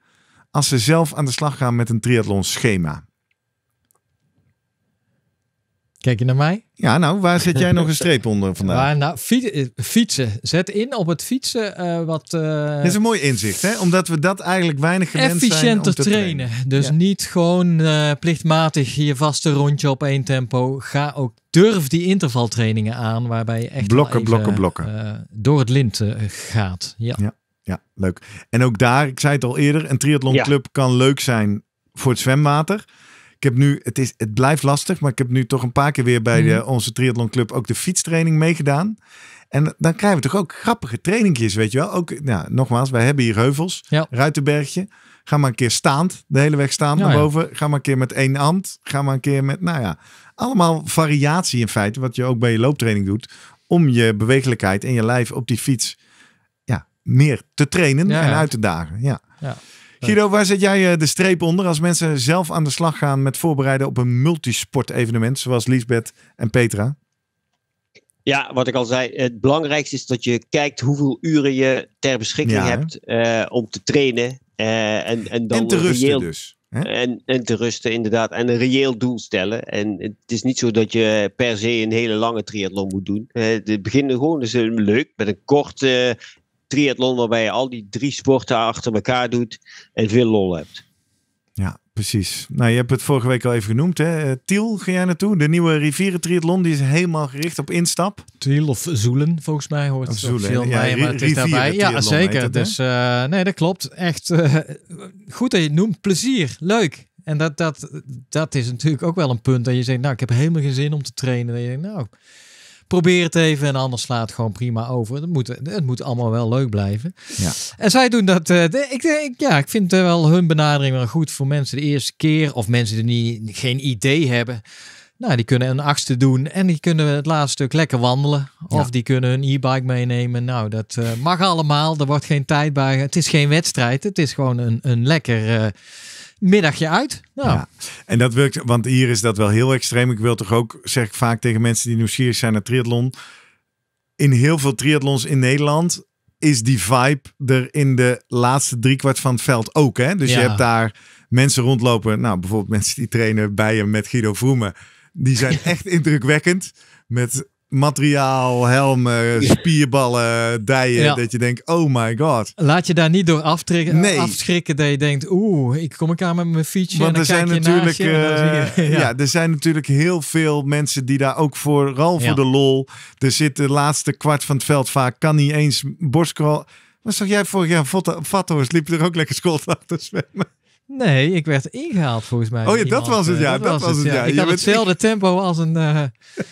als ze zelf aan de slag gaan met een triathlon schema? Kijk je naar mij? Ja, nou, waar zet jij nog een streep onder vandaag? nou, eh, fietsen. Zet in op het fietsen eh, wat... Uh, eh, dat is een mooi inzicht, hè? Omdat we dat eigenlijk weinig gewend zijn Efficiënter trainen. Dus niet gewoon uh, plichtmatig je vaste rondje op één tempo. Ga ook, durf die intervaltrainingen aan waarbij je echt... Blokken, blokken, blokken. door het lint gaat. Ja. ja. Ja, leuk. En ook daar, ik zei het al eerder, een triathlonclub kan leuk zijn voor het zwemwater. Ik heb nu, het, is, het blijft lastig, maar ik heb nu toch een paar keer weer bij mhm. onze triatlonclub ook de fietstraining meegedaan. En dan krijgen we toch ook grappige trainingjes, weet je wel. Ook, nou, nogmaals, wij hebben hier heuvels, ja. Ruitenbergje. Ga maar een keer staand, de hele weg staand ja, naar boven. Ga maar een keer met één hand. Ga maar een keer met, nou ja, allemaal variatie in feite. Wat je ook bij je looptraining doet. Om je bewegelijkheid en je lijf op die fiets ja, meer te trainen en uit te dagen. Ja. ja. Guido, waar zet jij eh, de streep onder als mensen zelf aan de slag gaan met voorbereiden op een multisport evenement zoals Liesbeth en Petra? Ja, wat ik al zei, het belangrijkste is dat je kijkt hoeveel uren je ter beschikking hebt eh, om te trainen. Eh, en, en, dan te rusten reëel, dus. En, en te rusten inderdaad. En een reëel doel stellen. En het is niet zo dat je per se een hele lange triathlon moet doen. Uh, begin gewoon eens leuk met een kort triathlon waarbij je al die drie sporten achter elkaar doet en veel lol hebt. Ja, precies. Nou, je hebt het vorige week al even genoemd. Hè? Eh, Tiel, ga jij naartoe? De nieuwe rivieren triathlon, die is helemaal gericht op instap. Tiel of Zoelen, volgens mij hoort of Zoelen, veel ja, maar het daarbij. Ja, zeker. dus eh, nee, dat klopt. Echt eh, goed dat je het noemt. Plezier, leuk. En dat, dat, dat is natuurlijk ook wel een punt dat je zegt, nou, ik heb helemaal geen zin om te trainen. En je denkt, nou, probeer het even en anders slaat gewoon prima over. Het moet, het moet allemaal wel leuk blijven. Ja. En zij doen dat. Eh, eh, ik, ja, ik vind eh, wel hun benadering wel goed voor mensen de eerste keer of mensen die niet, geen idee hebben. Nou, die kunnen een achtste doen en die kunnen het laatste stuk lekker wandelen. Of die kunnen hun e-bike meenemen. Nou, dat mag allemaal. Er wordt geen tijd bij. Het is geen wedstrijd. Het is gewoon een, een lekker middagje uit. Nou. Ja. En dat werkt, want hier is dat wel heel extreem. Ik wil toch ook, zeg ik vaak tegen mensen die nieuwsgierig zijn naar triathlon. In heel veel triathlons in Nederland is die vibe er in de laatste driekwart van het veld ook. Hè? Dus je hebt daar mensen rondlopen. Nou, bijvoorbeeld mensen die trainen bij je met Guido Vroemen. Die zijn echt indrukwekkend met materiaal, helmen, spierballen, dijen. Dat je denkt, oh my god. Laat je daar niet door aftrekken, afschrikken dat je denkt, oeh, ik kom ik aan met mijn fietsje Want er zijn natuurlijk, eh, ja. er zijn natuurlijk heel veel mensen die daar ook voor, vooral voor de lol. Er zit de laatste kwart van het veld vaak, kan niet eens borstcrawl. Wat zag jij vorig jaar? Vattoors liep er ook lekker school achter zwemmen. Nee, ik werd ingehaald volgens mij. Oh ja, eh, dat was het, ja. Dat, was, het, ja. Ik had hetzelfde tempo als een, uh,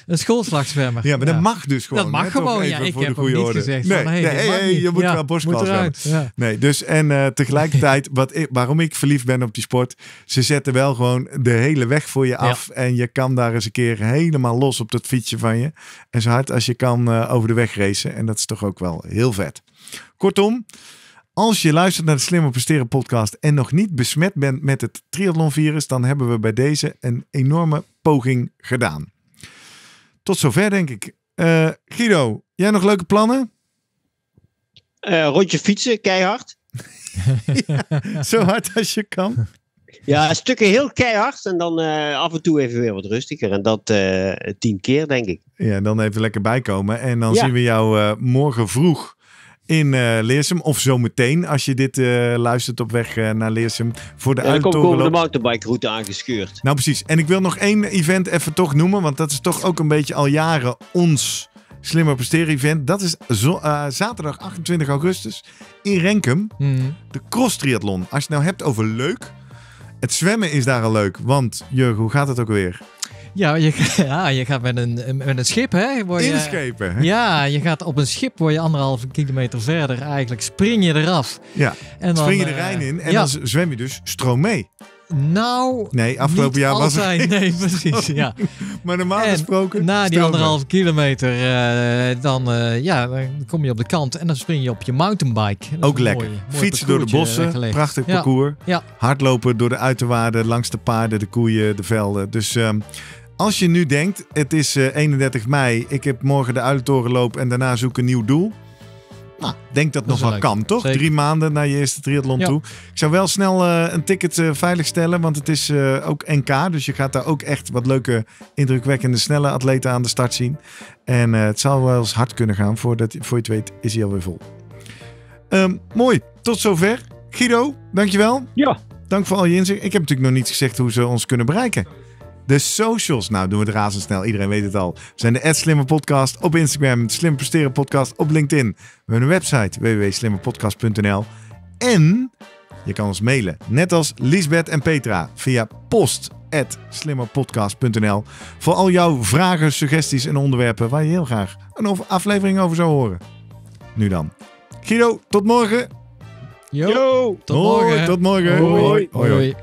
een schoolslagzwemmer. Ja, maar dat mag dus gewoon. Dat mag gewoon, ja. Ik heb het niet gezegd nee, van, nee, je moet ja, wel borstkas hebben. Nee, dus en eh, tegelijkertijd, wat waarom ik verliefd ben op die sport, ze zetten wel gewoon de hele weg voor je af. En je kan daar eens een keer helemaal los op dat fietsje van je. En zo hard als je kan over de weg racen. En dat is toch ook wel heel vet. Kortom, als je luistert naar de Slimme Presteren podcast en nog niet besmet bent met het triathlonvirus, dan hebben we bij deze een enorme poging gedaan. Tot zover denk ik. Eh, Guido, jij nog leuke plannen? Uh, rondje fietsen, keihard. zo hard als je kan. Ja, stukken heel keihard en dan eh, af en toe even weer wat rustiger. En dat tien keer, denk ik. Ja, dan even lekker bijkomen. En dan zien we jou morgen vroeg in eh, Leersum. Of zometeen, als je dit eh, luistert op weg eh, naar Leersum. Voor de ja, dan kom ik de mountainbikeroute aangeschuurd. Nou, precies. En ik wil nog één event even toch noemen. Want dat is toch ook een beetje al jaren ons Slimmer Presteren event. Dat is zo, zaterdag 28 augustus in Renkum. Hmm. De cross triathlon. Als je het nou hebt over leuk. Het zwemmen is daar al leuk. Want, Jurgen, hoe gaat het ook weer? Ja, je, ja, je gaat met een, met een schip, hè? Word je, Inschepen. Hè? Ja, je gaat op een schip, word je anderhalve kilometer verder eigenlijk, spring je eraf. Ja, en dan, spring je de eh, Rijn in en dan zwem je dus stroom mee. Nou, nee, afgelopen jaar was het. Nee, precies. Ja. maar normaal gesproken. Na die anderhalve kilometer, eh, dan, eh, ja, dan kom je op de kant en dan spring je op je mountainbike. Ook lekker. Fietsen door de bossen, prachtig parcours. Ja. Hardlopen door de uiterwaarden, langs de paarden, de koeien, de velden. Dus. Um, als je nu denkt, het is 31 eh, mei, ik heb morgen de U-Loop en daarna zoek een nieuw doel. Nou, denk dat, nog wel kan, toch? Drie maanden naar je eerste triathlon toe. Ik zou wel snel eh, een ticket uh, veiligstellen, want het is ook NK. Dus je gaat daar ook echt wat leuke, indrukwekkende, snelle atleten aan de start zien. En het zou wel eens hard kunnen gaan. Voordat, voor je het weet is hij alweer vol. Ehm, mooi, tot zover. Guido, dankjewel. Ja. Dank voor al je inzicht. Ik heb natuurlijk nog niet gezegd hoe ze ons kunnen bereiken. De socials, nou doen we het razendsnel, iedereen weet het al. Zijn de Slimmer Podcast op Instagram, Slim Presteren Podcast op LinkedIn. We hebben een website www.slimmerpodcast.nl. En je kan ons mailen, net als Lisbeth en Petra, via post slimmerpodcast.nl voor al jouw vragen, suggesties en onderwerpen waar je heel graag een aflevering over zou horen. Nu dan. Guido, tot morgen. Yo, tot morgen. Tot morgen. Hoi. Hoi.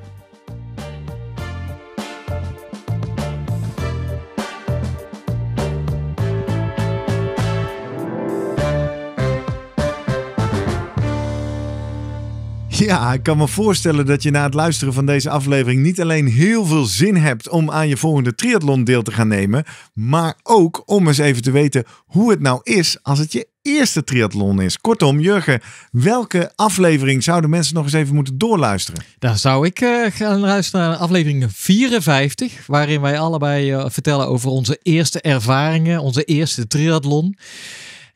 Ja, ik kan me voorstellen dat je na het luisteren van deze aflevering niet alleen heel veel zin hebt om aan je volgende triathlon deel te gaan nemen, maar ook om eens even te weten hoe het nou is als het je eerste triathlon is. Kortom, Jurgen, welke aflevering zouden mensen nog eens even moeten doorluisteren? Daar zou ik eh, gaan luisteren naar aflevering 54, waarin wij allebei eh, vertellen over onze eerste ervaringen, onze eerste triathlon.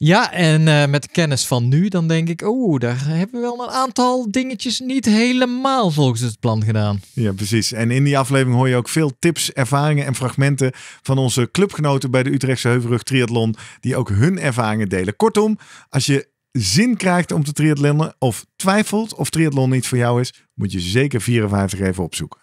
Ja, en uh, met kennis van nu, dan denk ik, oeh, daar hebben we wel een aantal dingetjes niet helemaal volgens het plan gedaan. Ja, precies. En in die aflevering hoor je ook veel tips, ervaringen en fragmenten van onze clubgenoten bij de Utrechtse Heuvelrug Triathlon, die ook hun ervaringen delen. Kortom, als je zin krijgt om te triathlonen of twijfelt of triathlon niet voor jou is, moet je zeker 54 even opzoeken.